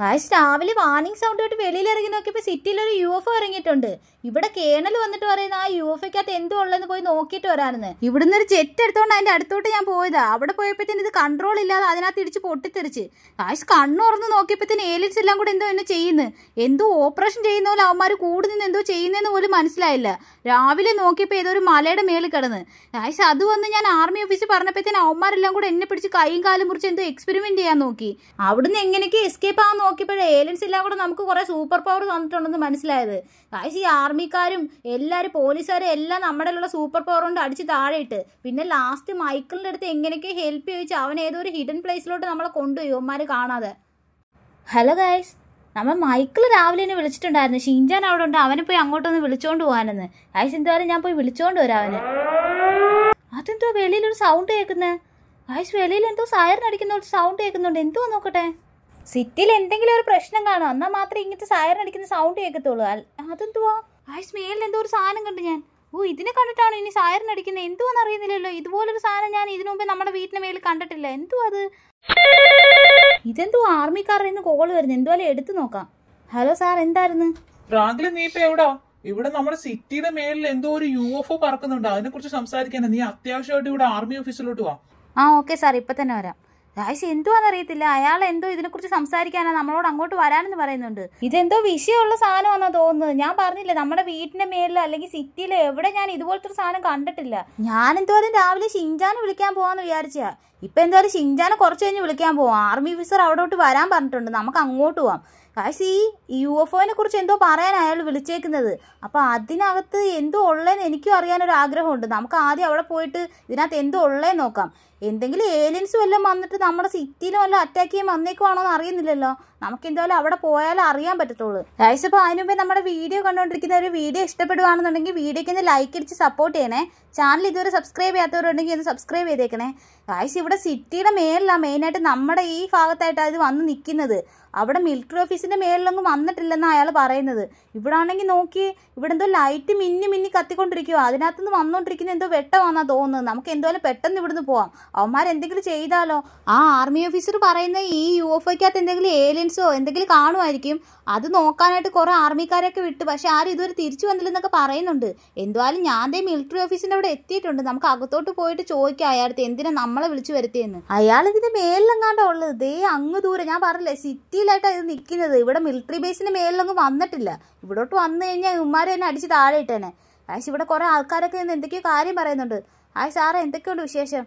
guys രാവിലെ warning sound കേട്ട് വെളിയിൽ ഇറങ്ങി നോക്കിയപ്പോൾ സിറ്റിയിൽ ഒരു യു എഫ് ഇറങ്ങിയിട്ടുണ്ട് ഇവിടെ കേണൽ വന്നിട്ട് പറയുന്ന ആ യു എഫ് ഒക്കെ എന്തോ ഉള്ളതെന്ന് പോയി നോക്കിയിട്ട് വരാനെന്ന് ഇവിടുന്ന് ഒരു ജെറ്റ് എടുത്തോണ്ട് അതിന്റെ അടുത്തോട്ട് ഞാൻ പോയതാ അവിടെ പോയപ്പോഴത്തേന് ഇത് കൺട്രോൾ ഇല്ലാതെ അതിനകത്ത് ഇടിച്ച് പൊട്ടിത്തെറിച്ച് ഗായ്സ് കണ്ണുറന്ന് നോക്കിയപ്പോഴത്തേന് ഏലിയൻസ് എല്ലാം കൂടെ എന്തോ എന്നെ ചെയ്യുന്നു എന്തോ ഓപ്പറേഷൻ ചെയ്യുന്ന പോലെ അവന്മാർ കൂടി നിന്ന് എന്തോ ചെയ്യുന്നതെന്ന് പോലും മനസ്സിലായില്ല രാവിലെ നോക്കിയപ്പോൾ ഏതോ ഒരു മലയുടെ മേളിൽ കിടന്ന് ഗായ്സ് അത് വന്ന് ഞാൻ ആർമി ഓഫീസിൽ പറഞ്ഞപ്പോഴത്തേന് അവന്മാരെല്ലാം കൂടെ എന്നെ പിടിച്ച് കൈയും കാലും മുറിച്ച് എന്തോ എക്സ്പെരിമെന്റ് ചെയ്യാൻ നോക്കി അവിടുന്ന് എങ്ങനെയൊക്കെ എസ്കേപ്പ് ആവാൻ നോക്കിയപ്പോഴേ ഏലിയൻസ് എല്ലാം കൂടെ നമുക്ക് കുറേ സൂപ്പർ പവർ തന്നിട്ടുണ്ടെന്ന് മനസ്സിലായത് കാശ് ഈ ആർമിക്കാരും എല്ലാവരും പോലീസുകാരും എല്ലാം നമ്മുടെ ഉള്ള സൂപ്പർ പവർ കൊണ്ട് അടിച്ച് താഴെയിട്ട് പിന്നെ ലാസ്റ്റ് മൈക്കിളിൻ്റെ അടുത്ത് എങ്ങനെയൊക്കെ ഹെൽപ്പ് ചോദിച്ച് അവൻ ഏതോ ഒരു ഹിഡൻ പ്ലേസിലോട്ട് നമ്മളെ കൊണ്ടുപോയി ഒമാർ കാണാതെ ഹലോ ഗായ്സ് നമ്മൾ മൈക്കിൾ രാവിലെ തന്നെ വിളിച്ചിട്ടുണ്ടായിരുന്നു ഷീൻജാൻ അവിടെ ഉണ്ട് അവനെ പോയി അങ്ങോട്ടൊന്ന് വിളിച്ചോണ്ട് പോകാനെന്ന് ഗായ്സ് എന്തായാലും ഞാൻ പോയി വിളിച്ചോണ്ട് വരാം അവന് അതെന്തോ വെളിയിലൊരു സൗണ്ട് കേൾക്കുന്നത് ഗായ്സ് വെളിയിൽ എന്തോ സയറിനടിക്കുന്ന ഒരു സൗണ്ട് കേൾക്കുന്നുണ്ട് എന്തോ നോക്കട്ടെ സിറ്റിയിൽ എന്തെങ്കിലും ഒരു പ്രശ്നം കാണും എന്നാൽ മാത്രമേ ഇങ്ങനത്തെ സൈറൻ അടിക്കുന്ന സൗണ്ട് കേൾക്കത്തുള്ളൂ അതെന്തുവാ ആ സ്മേലിൽ എന്തോ ഒരു സാധനം കണ്ടു ഞാൻ ഓ ഇതിനെ കണ്ടിട്ടാണ് ഇനി സൈറൻ അടിക്കുന്നത് എന്തുവാന്ന് അറിയുന്നില്ലല്ലോ ഇതുപോലൊരു സാധനം ഞാൻ ഇതിനു മുമ്പേ നമ്മുടെ വീട്ടിന് മേലിൽ കണ്ടിട്ടില്ല എന്തു അത് ഇതെന്തോ ആർമിക്കാരുടെ നിന്ന് കോൾ വരുന്നു എന്തുപോലെ എടുത്തു നോക്കാം ഹലോ സാർ എന്തായിരുന്നു നീ എവിടാ ഇവിടെ നമ്മുടെ സിറ്റിയുടെ മേലിൽ എന്തോ ഒരു യു എഫ് ഒ പറക്കുന്നുണ്ട് അതിനെ കുറിച്ച് സംസാരിക്കാനാ നീ അത്യാവശ്യമായിട്ട് ഇവിടെ ആർമി ഓഫീസിലോട്ട് വാ ആ ഓക്കെ സാർ ഇപ്പൊ തന്നെ വരാം രാജ് എന്തുവാന്നറിയത്തില്ല അയാൾ എന്തോ ഇതിനെക്കുറിച്ച് സംസാരിക്കാനാ നമ്മളോട് അങ്ങോട്ട് വരാനെന്ന് പറയുന്നുണ്ട് ഇതെന്തോ വിഷയമുള്ള സാധനമാണെന്നാ തോന്നുന്നത് ഞാൻ പറഞ്ഞില്ല നമ്മുടെ വീട്ടിന്റെ മേലിലോ അല്ലെങ്കിൽ സിറ്റിയിലോ എവിടെ ഞാൻ ഇതുപോലത്തെ ഒരു സാധനം കണ്ടിട്ടില്ല ഞാൻ എന്തോ അതിന് രാവിലെ ഷിൻജാനെ വിളിക്കാൻ പോവാന്ന് വിചാരിച്ചാ ഇപ്പം എന്തായാലും ഷിൻജാനെ കുറച്ച് കഴിഞ്ഞ് വിളിക്കാൻ പോവാം ആർമി ഓഫീസർ അവിടോട്ട് വരാൻ പറഞ്ഞിട്ടുണ്ട് നമുക്ക് അങ്ങോട്ട് പോവാം കാശ് ഈ യു എഫ് ഒനെ കുറിച്ച് എന്തോ പറയാൻ അയാൾ വിളിച്ചേക്കുന്നത് അപ്പോൾ അതിനകത്ത് എന്തോ ഉള്ളതെന്ന് എനിക്കും അറിയാനൊരു ആഗ്രഹമുണ്ട് നമുക്ക് ആദ്യം അവിടെ പോയിട്ട് ഇതിനകത്ത് എന്തോ ഉള്ളതെന്ന് നോക്കാം എന്തെങ്കിലും ഏലിയൻസ് വല്ലതും വന്നിട്ട് നമ്മുടെ സിറ്റിയിലും വല്ലതും അറ്റാക്ക് ചെയ്യാൻ വന്നേക്കുവാണോ എന്ന് അറിയുന്നില്ലല്ലോ നമുക്ക് എന്തായാലും അവിടെ പോയാലും അറിയാൻ പറ്റത്തുള്ളൂ ഗൈസ് ഇപ്പോൾ അതിനു മുമ്പേ നമ്മുടെ വീഡിയോ കണ്ടുകൊണ്ടിരിക്കുന്ന ഒരു വീഡിയോ ഇഷ്ടപ്പെടുകയാണെന്നുണ്ടെങ്കിൽ വീഡിയോയ്ക്ക് ഒന്ന് ലൈക്ക് അടിച്ച് സപ്പോർട്ട് ചെയ്യണേ ചാനൽ ഇതുവരെ സബ്സ്ക്രൈബ് ചെയ്യാത്തവരുണ്ടെങ്കിൽ ഒന്ന് സബ്സ്ക്രൈബ് ചെയ്തേക്കണേ ഗൈസ് ഇവിടെ സിറ്റിയുടെ മേലിലാണ് മെയിനായിട്ട് നമ്മുടെ ഈ ഭാഗത്തായിട്ടാണ് ഇത് വന്ന് നിൽക്കുന്നത് അവിടെ മിലിറ്ററി ഓഫീസിൻ്റെ മേളിലൊന്നും വന്നിട്ടില്ലെന്നാണ് അയാൾ പറയുന്നത് ഇവിടെ ആണെങ്കിൽ നോക്കി ഇവിടെ എന്തോ ലൈറ്റ് മിന്നി മിന്നി കത്തിക്കൊണ്ടിരിക്കുക അതിനകത്തുനിന്ന് വന്നുകൊണ്ടിരിക്കുന്ന എന്തോ വെട്ടമാണെന്നാണ് തോന്നുന്നത് നമുക്ക് എന്തോലും പെട്ടെന്ന് ഇവിടുന്ന് പോവാം അവന്മാരെന്തെങ്കിലും ചെയ്താലോ ആ ആർമി ഓഫീസർ പറയുന്ന ഈ യു എഫ് ഒക്കകത്ത് എന്തെങ്കിലും ഏലിയൻസോ എന്തെങ്കിലും കാണുമായിരിക്കും അത് നോക്കാനായിട്ട് കുറേ ആർമിക്കാരെയൊക്കെ വിട്ട് പക്ഷേ ആരും ഇതുവരെ തിരിച്ചു വന്നില്ലെന്നൊക്കെ പറയുന്നുണ്ട് എന്തുവാലും ഞാൻ ദേ മിലിറ്ററി ഓഫീസിൻ്റെ അവിടെ എത്തിയിട്ടുണ്ട് നമുക്ക് അകത്തോട്ട് പോയിട്ട് ചോദിക്കാം അയാളടുത്ത് എന്തിനാ നമ്മളെ വിളിച്ചു വരുത്തിയെന്ന് അയാൾ ഇതിൻ്റെ മേലിലെങ്ങാണ്ടോ ഉള്ളത് ദേ അങ്ങ് ദൂരെ ഞാൻ പറഞ്ഞില്ലേ സിറ്റിയിൽ ലെവലിലായിട്ടാണ് ഇത് നിൽക്കുന്നത് ഇവിടെ മിലിറ്ററി ബേസിന് മേലിലൊന്നും വന്നിട്ടില്ല ഇവിടോട്ട് വന്നു കഴിഞ്ഞാൽ ഉമ്മാരെ തന്നെ അടിച്ച് താഴെ ഇട്ടേനെ ആയിശ് ഇവിടെ കുറേ ആൾക്കാരൊക്കെ നിന്ന് എന്തൊക്കെയോ കാര്യം പറയുന്നുണ്ട് ആയി സാറേ എന്തൊക്കെയുണ്ട് വിശേഷം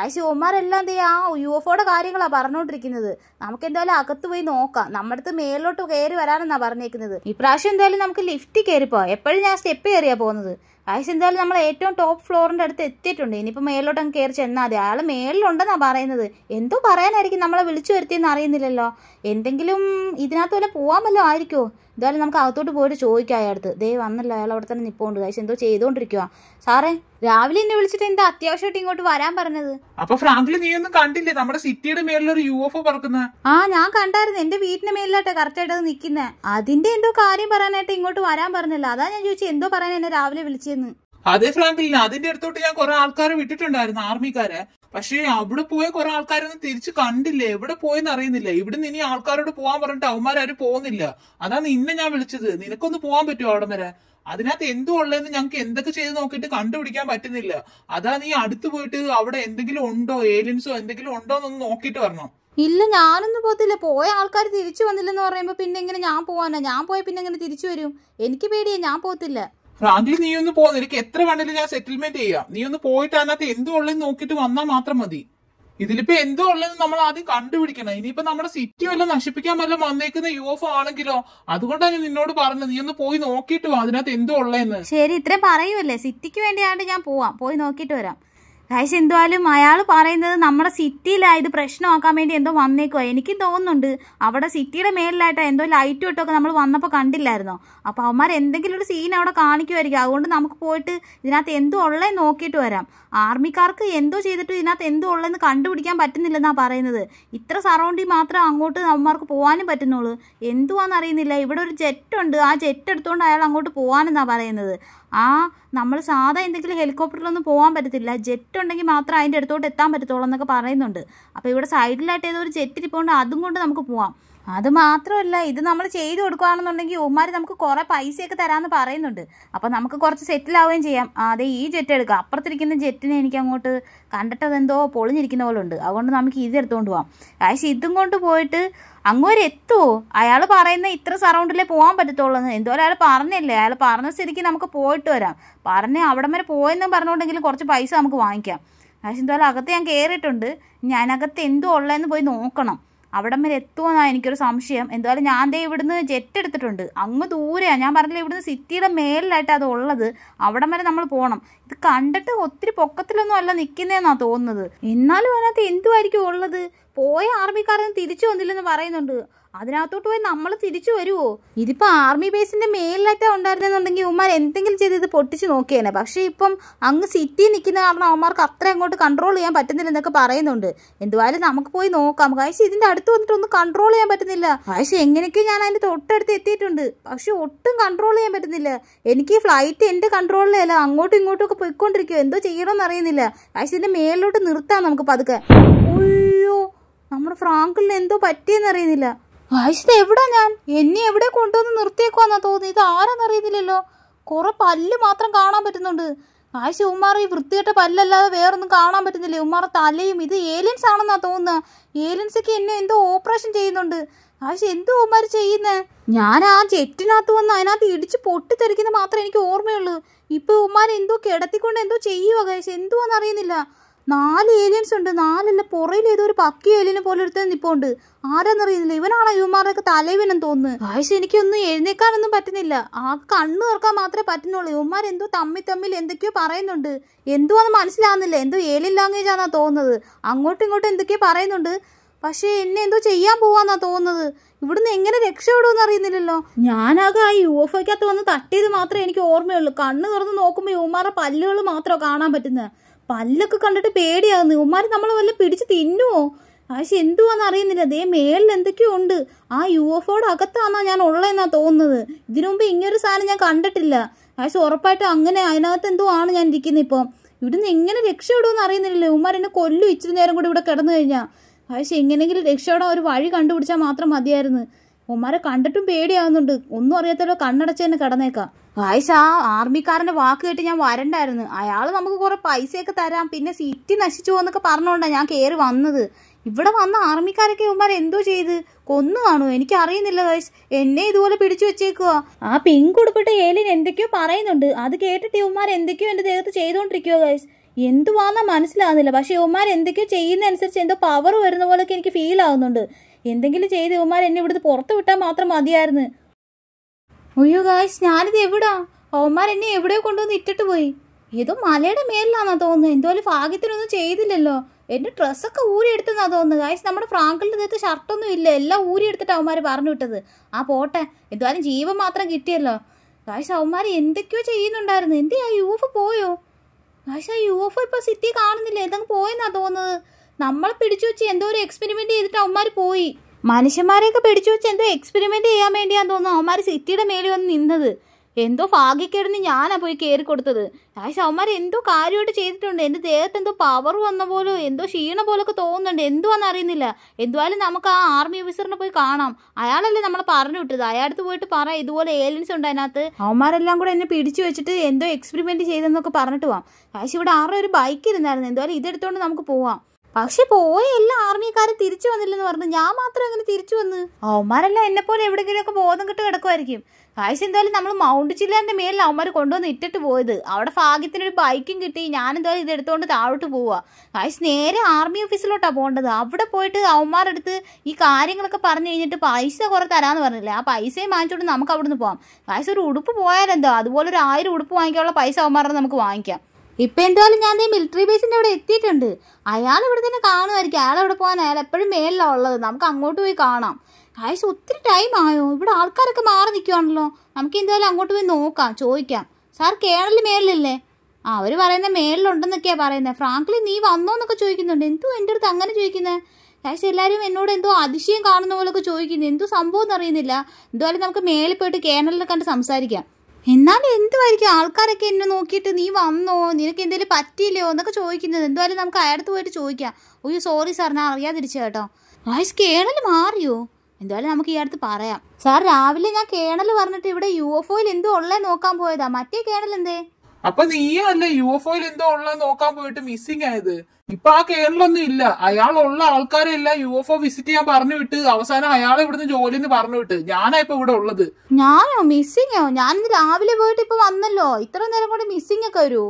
ആയിശ് ഉമ്മാരെല്ലാം എന്ത് ആ യു എഫ് ഒയുടെ കാര്യങ്ങളാണ് പറഞ്ഞുകൊണ്ടിരിക്കുന്നത് നമുക്ക് എന്തായാലും അകത്ത് പോയി നോക്കാം നമ്മുടെ അടുത്ത് മേലോട്ട് കയറി വരാനെന്നാണ് പറഞ്ഞേക്കുന്നത് ഇപ്രാവശ്യം എന്തായാലും നമുക്ക് ലിഫ്റ്റ് കയറിപ്പോ എപ്പോഴും ഞാൻ സ്റ്റെപ്പ് കയറിയാ പോകുന്നത് ആയിസ് എന്തായാലും നമ്മൾ ഏറ്റവും ടോപ്പ് ഫ്ലോറിൻ്റെ അടുത്ത് എത്തിയിട്ടുണ്ട് ഇനിയിപ്പോൾ മേലോട്ട് അങ്ങ് കയറി ചെന്നാൽ മതി അയാൾ മേളിലുണ്ടെന്നാണ് പറയുന്നത് എന്തോ പറയാനായിരിക്കും നമ്മളെ വിളിച്ചു വരുത്തിയെന്ന് അറിയുന്നില്ലല്ലോ എന്തെങ്കിലും ഇതിനകത്ത് വല്ല പോകാൻ വല്ലതും ആയിരിക്കുമോ എന്തായാലും നമുക്ക് അകത്തോട്ട് പോയിട്ട് ചോദിക്കാം അയാളടുത്ത് ദേ വന്നല്ലോ അയാൾ അവിടെ തന്നെ നിപ്പോണ്ട് കഴിച്ച് എന്തോ ചെയ്തോണ്ടിരിക്കുവാ സാറേ രാവിലെ എന്നെ വിളിച്ചിട്ട് എന്താ അത്യാവശ്യമായിട്ട് ഇങ്ങോട്ട് വരാൻ പറഞ്ഞത് അപ്പൊ ഫ്രാങ്കിൽ നീ ഒന്നും കണ്ടില്ലേ നമ്മുടെ സിറ്റിയുടെ മേലിലൊരു യു എഫ് പറക്കുന്ന ആ ഞാൻ കണ്ടായിരുന്നു എന്റെ വീട്ടിന്റെ മേലിലാട്ടെ കറക്റ്റ് ആയിട്ട് നിക്കുന്നെ അതിന്റെ എന്തോ കാര്യം പറയാനായിട്ട് ഇങ്ങോട്ട് വരാൻ പറഞ്ഞില്ല അതാ ഞാൻ ചോദിച്ചു എന്തോ പറയാൻ എന്നെ രാവിലെ വിളിച്ചെന്ന് അതെ ഫ്രാങ്കിൽ അതിന്റെ അടുത്തോട്ട് ഞാൻ കുറെ ആൾക്കാരെ വിട്ടിട്ടുണ്ടായിരുന്നു ആർമിക്കാരെ പക്ഷേ അവിടെ പോയ കുറെ ആൾക്കാരൊന്നും തിരിച്ച് കണ്ടില്ല എവിടെ പോയെന്ന് അറിയുന്നില്ല ഇവിടുന്ന് ഇനി ആൾക്കാരോട് പോകാൻ പറഞ്ഞിട്ട് അവന്മാരും പോകുന്നില്ല അതാണ് ഇന്നെ ഞാൻ വിളിച്ചത് നിനക്കൊന്ന് പോകാൻ പറ്റുമോ അവിടെ വരെ അതിനകത്ത് എന്തോ ഉള്ളതെന്ന് ഞങ്ങൾക്ക് എന്തൊക്കെ ചെയ്ത് നോക്കിയിട്ട് കണ്ടുപിടിക്കാൻ പറ്റുന്നില്ല അതാ നീ അടുത്ത് പോയിട്ട് അവിടെ എന്തെങ്കിലും ഉണ്ടോ ഏലിയൻസോ എന്തെങ്കിലും ഉണ്ടോ എന്നൊന്ന് നോക്കിയിട്ട് വരണം ഇല്ല ഞാനൊന്നും പോകത്തില്ല പോയ ആൾക്കാർ തിരിച്ചു വന്നില്ലെന്ന് പറയുമ്പോൾ പിന്നെ എങ്ങനെ ഞാൻ പോവാനാ ഞാൻ പോയ പിന്നെ എങ്ങനെ തിരിച്ചു വരും എനിക്ക് പേടിയാ ഞാൻ പോകത്തില്ല റാങ്കിൽ നീ ഒന്ന് പോ നിനക്ക് എത്ര വേണേലും ഞാൻ സെറ്റിൽമെന്റ് ചെയ്യാം നീ ഒന്ന് പോയിട്ട് അതിനകത്ത് എന്തോ ഉള്ളത് നോക്കിയിട്ട് വന്നാൽ മാത്രം മതി ഇതിലിപ്പോ എന്തോ ഉള്ളതെന്ന് നമ്മൾ ആദ്യം കണ്ടുപിടിക്കണം ഇനിയിപ്പോ നമ്മുടെ സിറ്റി വല്ല നശിപ്പിക്കാൻ വല്ല വന്നേക്കുന്ന യു എഫ് ആണെങ്കിലോ അതുകൊണ്ടാണ് ഞാൻ നിന്നോട് പറഞ്ഞത് നീ ഒന്ന് പോയി നോക്കിയിട്ട് വാ അതിനകത്ത് എന്തോ ഉള്ളതെന്ന് ശരി ഇത്രയും പറയൂല്ലേ സിറ്റിക്ക് വേണ്ടിയാണ്ട് ഞാൻ പോവാം പോയി നോക്കിയിട്ട് വരാം ഗൈസ് എന്തായാലും അയാൾ പറയുന്നത് നമ്മുടെ സിറ്റിയിലായത് പ്രശ്നമാക്കാൻ വേണ്ടി എന്തോ വന്നേക്കോ എനിക്കും തോന്നുന്നുണ്ട് അവിടെ സിറ്റിയുടെ മേലിലായിട്ട് എന്തോ ലൈറ്റ് ഇട്ടൊക്കെ നമ്മൾ വന്നപ്പോൾ കണ്ടില്ലായിരുന്നോ അപ്പോൾ അവന്മാർ എന്തെങ്കിലും ഒരു സീൻ അവിടെ കാണിക്കുമായിരിക്കും അതുകൊണ്ട് നമുക്ക് പോയിട്ട് ഇതിനകത്ത് എന്തോ ഉള്ളതെന്ന് നോക്കിയിട്ട് വരാം ആർമിക്കാർക്ക് എന്തോ ചെയ്തിട്ട് ഇതിനകത്ത് എന്തോ ഉള്ളതെന്ന് കണ്ടുപിടിക്കാൻ പറ്റുന്നില്ലെന്നാണ് പറയുന്നത് ഇത്ര സറൗണ്ടിങ് മാത്രം അങ്ങോട്ട് അവന്മാർക്ക് പോകാനും പറ്റുന്നുള്ളൂ എന്തുവാണെന്ന് അറിയുന്നില്ല ഇവിടെ ഒരു ജെറ്റ് ഉണ്ട് ആ ജെറ്റ് എടുത്തുകൊണ്ട് അയാൾ അങ്ങോട്ട് പോകാനെന്നാണ് പറയുന്നത് ആ നമ്മൾ സാധാ എന്തെങ്കിലും ഹെലികോപ്റ്ററിലൊന്നും പോകാൻ പറ്റത്തില്ല ജെറ്റ് ഉണ്ടെങ്കിൽ മാത്രം അതിൻ്റെ അടുത്തോട്ട് എത്താൻ പറ്റത്തുള്ളൂ എന്നൊക്കെ പറയുന്നുണ്ട് അപ്പോൾ ഇവിടെ സൈഡിലായിട്ട് ഏതോ ഒരു ജെറ്റ് ഇരിപ്പുകൊണ്ട് അതും കൊണ്ട് നമുക്ക് പോവാം അത് മാത്രമല്ല ഇത് നമ്മൾ ചെയ്തു കൊടുക്കുകയാണെന്നുണ്ടെങ്കിൽ ഉമ്മാർ നമുക്ക് കുറേ പൈസയൊക്കെ തരാമെന്ന് പറയുന്നുണ്ട് അപ്പോൾ നമുക്ക് കുറച്ച് സെറ്റിലാവുകയും ചെയ്യാം അതെ ഈ ജെറ്റ് എടുക്കുക അപ്പുറത്തിരിക്കുന്ന ജെറ്റിനെ എനിക്ക് അങ്ങോട്ട് കണ്ടിട്ടതെന്തോ പൊളിഞ്ഞിരിക്കുന്ന പോലെ ഉണ്ട് അതുകൊണ്ട് നമുക്ക് ഇത് എടുത്തുകൊണ്ട് പോവാം കാശ് ഇതും കൊണ്ട് പോയിട്ട് അങ്ങോട്ട് എത്തുമോ അയാൾ പറയുന്ന ഇത്ര സറൗണ്ടിലേ പോകാൻ പറ്റത്തുള്ളൂ എന്തോ അയാൾ പറഞ്ഞല്ലേ അയാൾ പറഞ്ഞ സ്ഥിതിക്ക് നമുക്ക് പോയിട്ട് വരാം പറഞ്ഞ് അവിടം വരെ പോയെന്നും പറഞ്ഞുകൊണ്ടെങ്കിലും കുറച്ച് പൈസ നമുക്ക് വാങ്ങിക്കാം പക്ഷെ എന്തോ അകത്ത് ഞാൻ കയറിയിട്ടുണ്ട് ഞാനകത്ത് എന്തോ ഉള്ളതെന്ന് പോയി നോക്കണം അവിടം വരെ എത്തുമെന്നാണ് എനിക്കൊരു സംശയം എന്തായാലും ഞാൻ ദേ ഇവിടുന്ന് ജെറ്റ് എടുത്തിട്ടുണ്ട് അങ്ങ് ദൂരെയാണ് ഞാൻ പറഞ്ഞില്ല ഇവിടുന്ന് സിറ്റിയുടെ മേലിലായിട്ട് അത് ഉള്ളത് അവിടം വരെ നമ്മൾ പോകണം ഇത് കണ്ടിട്ട് ഒത്തിരി പൊക്കത്തിലൊന്നും അല്ല നിൽക്കുന്നതെന്നാണ് തോന്നുന്നത് എന്നാലും അതിനകത്ത് എന്തുമായിരിക്കും ഉള്ളത് പോയ ആർമിക്കാരൻ തിരിച്ചു വന്നില്ലെന്ന് പറയുന്നുണ്ട് അതിനകത്തോട്ട് പോയി നമ്മൾ തിരിച്ചു വരുമോ ഇതിപ്പോൾ ആർമി ബേസിൻ്റെ മേലിലായിട്ട് ഉണ്ടായിരുന്നെന്നുണ്ടെങ്കിൽ ഉമ്മാർ എന്തെങ്കിലും ചെയ്ത് ഇത് പൊട്ടിച്ച് നോക്കിയേനെ പക്ഷേ ഇപ്പം അങ്ങ് സിറ്റി നിൽക്കുന്ന കാരണം അവന്മാർക്ക് അത്ര അങ്ങോട്ട് കൺട്രോൾ ചെയ്യാൻ പറ്റുന്നില്ല എന്നൊക്കെ പറയുന്നുണ്ട് എന്തുവായാലും നമുക്ക് പോയി നോക്കാം കാശ് ഇതിൻ്റെ അടുത്ത് വന്നിട്ട് ഒന്ന് കൺട്രോൾ ചെയ്യാൻ പറ്റുന്നില്ല കാശ് എങ്ങനെയൊക്കെ ഞാൻ അതിൻ്റെ തൊട്ടടുത്ത് എത്തിയിട്ടുണ്ട് പക്ഷേ ഒട്ടും കൺട്രോൾ ചെയ്യാൻ പറ്റുന്നില്ല എനിക്ക് ഫ്ലൈറ്റ് എൻ്റെ കൺട്രോളിലല്ല അങ്ങോട്ടും ഇങ്ങോട്ടും ഒക്കെ പോയിക്കൊണ്ടിരിക്കുമോ എന്തോ ചെയ്യണമെന്ന് അറിയുന്നില്ല കാശ് ഇതിൻ്റെ മേലിലോട്ട് നിർത്താം നമുക്ക് പതുക്കെ അയ്യോ നമ്മുടെ ഫ്രാങ്കിലിന് എന്തോ പറ്റിയെന്നറിയുന്നില്ല വായിച്ചത് എവിടെ ഞാൻ എന്നെ എവിടെ കൊണ്ടുവന്ന് നിർത്തിയേക്കുവാന്നാ തോന്നി ഇത് ആരെന്നറിയുന്നില്ലല്ലോ കുറെ പല്ല് മാത്രം കാണാൻ പറ്റുന്നുണ്ട് ആയിഷ ഉമ്മാർ ഈ വൃത്തികെട്ട പല്ലല്ലാതെ വേറൊന്നും കാണാൻ പറ്റുന്നില്ലേ ഉമ്മാർ തലയും ഇത് ഏലിയൻസ് ആണെന്നാ തോന്നുന്ന ഏലിയൻസൊക്കെ എന്നെ എന്തോ ഓപ്പറേഷൻ ചെയ്യുന്നുണ്ട് ആയിഷ എന്തോ ഉമ്മാർ ചെയ്യുന്നേ ഞാൻ ആ ചെറ്റിനകത്ത് വന്ന് അതിനകത്ത് ഇടിച്ച് പൊട്ടിത്തെറിക്കുന്ന മാത്രമേ എനിക്ക് ഓർമ്മയുള്ളൂ ഇപ്പൊ ഉമ്മാർ എന്തോ കിടത്തിക്കൊണ്ട് എന്തോ ചെയ്യുക കേസ് എന്തോ നാല് ഏലിയൻസ് ഉണ്ട് നാലല്ല പുറയിൽ ഏതോ ഒരു പക്കി ഏലിയനെ പോലെ ഒരുത്തൻ നിപ്പോണ്ട് ആരാന്നറിയുന്നില്ല ഇവനാണോ ഇവന്മാരുടെയൊക്കെ തലവിനും തോന്നുന്നു ആവശ്യം എനിക്കൊന്നും എഴുന്നേക്കാനൊന്നും പറ്റുന്നില്ല ആ കണ്ണു തുറക്കാൻ മാത്രമേ പറ്റുന്നുള്ളൂ യുവമാർ എന്തോ തമ്മി തമ്മിൽ എന്തൊക്കെയോ പറയുന്നുണ്ട് എന്തോ അത് മനസ്സിലാകുന്നില്ല എന്തോ ഏലിയൻ ലാംഗ്വേജ് ആണെന്നാ തോന്നുന്നത് അങ്ങോട്ടും ഇങ്ങോട്ടും എന്തൊക്കെയോ പറയുന്നുണ്ട് പക്ഷേ എന്നെ എന്തോ ചെയ്യാൻ പോവാന്നാ തോന്നുന്നത് ഇവിടുന്ന് എങ്ങനെ രക്ഷപ്പെടുമെന്ന് അറിയുന്നില്ലല്ലോ ഞാനാകെ ആ യു എഫ് അകത്ത് വന്ന് തട്ടിയത് മാത്രമേ എനിക്ക് ഓർമ്മയുള്ളൂ കണ്ണ് തുറന്ന് നോക്കുമ്പോൾ യുവമാരുടെ പല്ലുകൾ മാത്രമേ കാണാൻ പറ്റുന്നത് പല്ലൊക്കെ കണ്ടിട്ട് പേടിയാകുന്നു ഉമ്മാർ നമ്മളെ വല്ല പിടിച്ച് തിന്നുമോ ആശ എന്തുവാന്ന് അറിയുന്നില്ല ദേ മേളിൽ എന്തൊക്കെയോ ഉണ്ട് ആ യു ഓടെ അകത്താന്നാ ഞാൻ ഉള്ളതെന്നാ തോന്നുന്നത് ഇതിനു മുമ്പ് ഇങ്ങനൊരു സാധനം ഞാൻ കണ്ടിട്ടില്ല ആശ ഉറപ്പായിട്ടും അങ്ങനെ അതിനകത്ത് എന്തോ ആണ് ഞാൻ ഇരിക്കുന്നത് ഇപ്പം ഇവിടുന്ന് എങ്ങനെ രക്ഷപ്പെടുമെന്ന് അറിയുന്നില്ലല്ലോ ഉമ്മാർ എന്നെ കൊല്ലു ഇച്ചിരി നേരം കൂടി ഇവിടെ കിടന്നു കഴിഞ്ഞാൽ ആശ എങ്ങനെങ്കിലും രക്ഷപ്പെടാൻ ഒരു വഴി കണ്ടുപിടിച്ചാൽ മാത്രം മതിയായിരുന്നു ഉമ്മാരെ കണ്ടിട്ടും പേടിയാവുന്നുണ്ട് ഒന്നും അറിയാത്തല്ലോ കണ്ണടച്ച് തന്നെ കടന്നേക്കാം ഗായ്സ് ആർമിക്കാരന്റെ വാക്ക് കേട്ട് ഞാൻ വരണ്ടായിരുന്നു അയാൾ നമുക്ക് കുറേ പൈസയൊക്കെ തരാം പിന്നെ സിറ്റി നശിച്ചു പോകുന്നൊക്കെ പറഞ്ഞുകൊണ്ടാണ് ഞാൻ കയറി വന്നത് ഇവിടെ വന്ന ആർമിക്കാരൊക്കെ ഇവന്മാർ എന്തോ ചെയ്ത് കൊന്നു കാണൂ എനിക്ക് അറിയുന്നില്ല ഗൈസ് എന്നെ ഇതുപോലെ പിടിച്ചു വെച്ചേക്കുക ആ പിങ്ക് ഉടുപ്പിട്ട ഏലിൻ എന്തൊക്കെയോ പറയുന്നുണ്ട് അത് കേട്ടിട്ട് ഇവന്മാർ എന്തൊക്കെയോ എന്റെ ദേഹത്ത് ചെയ്തുകൊണ്ടിരിക്കുക ഗൈസ് എന്തുവാന്നാ മനസ്സിലാകുന്നില്ല പക്ഷേ ഇവന്മാർ എന്തൊക്കെയോ ചെയ്യുന്നതനുസരിച്ച് എന്തോ പവർ വരുന്ന പോലെയൊക്കെ എനിക്ക് ഫീൽ ആവുന്നുണ്ട് എന്തെങ്കിലും ചെയ്ത് ഇവന്മാർ എന്നെ ഇവിടുന്ന് പുറത്ത് വിട്ടാൽ മാത്രം മതിയായിരുന്നു അയ്യോ ഗായ്സ് ഞാനിത് എവിടാ അവന്മാർ എന്നെ എവിടെയോ കൊണ്ടുവന്ന് ഇട്ടിട്ട് പോയി ഏതോ മലയുടെ മേലിലാണെന്നാ തോന്നുന്നത് എന്തോലും ഭാഗ്യത്തിനൊന്നും ചെയ്തില്ലല്ലോ എന്റെ ഡ്രസ്സൊക്കെ എടുത്തെന്നാ തോന്നുന്നത് ഗായ്സ് നമ്മുടെ ഫ്രാങ്കിളിൻ്റെ ഇതത്തെ ഷർട്ടൊന്നും ഇല്ല എല്ലാം എടുത്തിട്ട് അവന്മാർ പറഞ്ഞു വിട്ടത് ആ പോട്ടെ എന്തായാലും ജീവൻ മാത്രം കിട്ടിയല്ലോ ഗായ്സ് അവന്മാർ എന്തൊക്കെയോ ചെയ്യുന്നുണ്ടായിരുന്നു എന്തേ ആ യു എഫ് പോയോ ഗായ്സ് ആ യു എഫ് ഇപ്പൊ സിറ്റി കാണുന്നില്ല എന്തെങ്കിലും പോയെന്നാ തോന്നുന്നത് നമ്മളെ പിടിച്ചു വെച്ച് എന്തോ ഒരു എക്സ്പെരിമെന്റ് ചെയ്തിട്ട് അവന്മാർ പോയി മനുഷ്യന്മാരെയൊക്കെ പിടിച്ചു വെച്ച് എന്തോ എക്സ്പെരിമെന്റ് ചെയ്യാൻ വേണ്ടിയാന്ന് തോന്നുന്നു അവന്മാർ സിറ്റിയുടെ മേലിൽ വന്ന് നിന്നത് എന്തോ ഭാഗ്യക്കേടുന്ന് ഞാനാ പോയി കയറി കൊടുത്തത് ആയിഷ് അവന്മാർ എന്തോ കാര്യമായിട്ട് ചെയ്തിട്ടുണ്ട് എന്റെ ദേഹത്ത് എന്തോ പവർ വന്ന പോലും എന്തോ ക്ഷീണ പോലൊക്കെ തോന്നുന്നുണ്ട് എന്തുവാന്ന് അറിയുന്നില്ല എന്തുവായാലും നമുക്ക് ആ ആർമി ഓഫീസറിനെ പോയി കാണാം അയാളല്ലേ നമ്മളെ പറഞ്ഞു വിട്ടത് അയാളടുത്ത് പോയിട്ട് പറ ഇതുപോലെ ഏലിയൻസ് ഉണ്ട് അതിനകത്ത് അവന്മാരെല്ലാം കൂടെ എന്നെ പിടിച്ചു വെച്ചിട്ട് എന്തോ എക്സ്പെരിമെന്റ് ചെയ്തെന്നൊക്കെ പറഞ്ഞിട്ട് പോവാം ആയിഷ് ഇവിടെ ആരുടെ ഒരു ബൈക്ക് ഇരുന്നായിരുന്നു എന്തുവായാലും ഇതെടുത്തോണ്ട് നമുക്ക് പോവാം പക്ഷെ പോയ എല്ലാ ആർമിക്കാരും തിരിച്ചു വന്നില്ലെന്ന് പറഞ്ഞു ഞാൻ മാത്രം അങ്ങനെ തിരിച്ചു വന്ന് അവന്മാരെല്ലാം എന്നെ പോലെ എവിടെങ്കിലുമൊക്കെ ബോധം കിട്ട് കിടക്കുമായിരിക്കും കാഴ്ച എന്തായാലും നമ്മൾ മൗണ്ട് ചില്ലാന്റെ മേലിൽ അവന്മാർ കൊണ്ടുവന്ന് ഇട്ടിട്ട് പോയത് അവിടെ ഭാഗ്യത്തിനൊരു ബൈക്കും കിട്ടി ഞാൻ എന്തായാലും ഇത് എടുത്തുകൊണ്ട് താഴോട്ട് പോവുക കാഴ്ച നേരെ ആർമി ഓഫീസിലോട്ടാണ് പോകേണ്ടത് അവിടെ പോയിട്ട് അവന്മാരെടുത്ത് ഈ കാര്യങ്ങളൊക്കെ പറഞ്ഞു കഴിഞ്ഞിട്ട് പൈസ കുറെ തരാമെന്ന് പറഞ്ഞില്ലേ ആ പൈസയും വാങ്ങിച്ചുകൊണ്ട് നമുക്ക് അവിടുന്ന് പോകാം കാഴ്ച ഒരു ഉടുപ്പ് പോയാലെന്തോ അതുപോലെ ഒരു ആയിരം ഉടുപ്പ് വാങ്ങിക്കാനുള്ള പൈസ അവന്മാരുടെ നമുക്ക് വാങ്ങിക്കാം ഇപ്പം എന്തായാലും ഞാൻ മിലിറ്ററി ബേസിൻ്റെ അവിടെ എത്തിയിട്ടുണ്ട് അയാൾ ഇവിടെ തന്നെ കാണുമായിരിക്കും അയാൾ ഇവിടെ പോകാൻ അയാൾ എപ്പോഴും മേലിലാണ് ഉള്ളത് നമുക്ക് അങ്ങോട്ട് പോയി കാണാം ആയിഷ ഒത്തിരി ടൈം ആയോ ഇവിടെ ആൾക്കാരൊക്കെ മാറി നിൽക്കുവാണല്ലോ നമുക്ക് എന്തായാലും അങ്ങോട്ട് പോയി നോക്കാം ചോദിക്കാം സാർ കേണൽ മേലിലല്ലേ ആ അവർ പറയുന്ന മേലിലുണ്ടെന്നൊക്കെയാണ് പറയുന്നത് ഫ്രാങ്ക്ലി നീ വന്നോ എന്നൊക്കെ ചോദിക്കുന്നുണ്ട് എന്തോ എൻ്റെ അടുത്ത് അങ്ങനെ ചോദിക്കുന്നത് കാശ് എല്ലാവരും എന്നോട് എന്തോ അതിശയം കാണുന്ന പോലൊക്കെ ചോദിക്കുന്നു എന്തോ സംഭവം എന്നറിയുന്നില്ല എന്തായാലും നമുക്ക് മേലിൽ പോയിട്ട് കേണലിനെ കണ്ട് സംസാരിക്കാം എന്നാലും എന്തുമായിരിക്കും ആൾക്കാരൊക്കെ എന്നെ നോക്കിയിട്ട് നീ വന്നോ നിനക്ക് എന്തെങ്കിലും പറ്റിയില്ലയോ എന്നൊക്കെ ചോദിക്കുന്നത് എന്തായാലും നമുക്ക് അയാടത്ത് പോയിട്ട് ചോദിക്കാം ഒരു സോറി സാർ ഞാൻ അറിയാതിരിച്ചു കേട്ടോ വോയിസ് കേണൽ മാറിയോ എന്തായാലും നമുക്ക് ഈ അടുത്ത് പറയാം സാർ രാവിലെ ഞാൻ കേണൽ പറഞ്ഞിട്ട് ഇവിടെ യു എഫ് ഒയിൽ എന്തോ ഉള്ളേ നോക്കാൻ പോയതാ മറ്റേ കേണൽ എന്തേ അപ്പൊ നീയല്ലേ യു എഫ് ഒയിൽ എന്തോ ഉള്ള നോക്കാൻ പോയിട്ട് മിസ്സിംഗ് ആയത് ഇപ്പൊ ആ കേരളൊന്നും ഇല്ല അയാളുള്ള ആൾക്കാരെ ഇല്ല യു എഫ് ഒ വിസിറ്റ് ചെയ്യാൻ പറഞ്ഞു വിട്ട് അവസാനം അയാൾ ഇവിടുന്ന് ജോലി എന്ന് പറഞ്ഞു വിട്ട് ഞാനാ ഇപ്പൊ ഇവിടെ ഉള്ളത് ഞാനോ മിസ്സിങ്ങോ ഞാൻ ഇന്ന് രാവിലെ പോയിട്ട് ഇപ്പൊ വന്നല്ലോ ഇത്ര നേരം കൂടെ മിസ്സിംഗ് ഒക്കെ വരൂ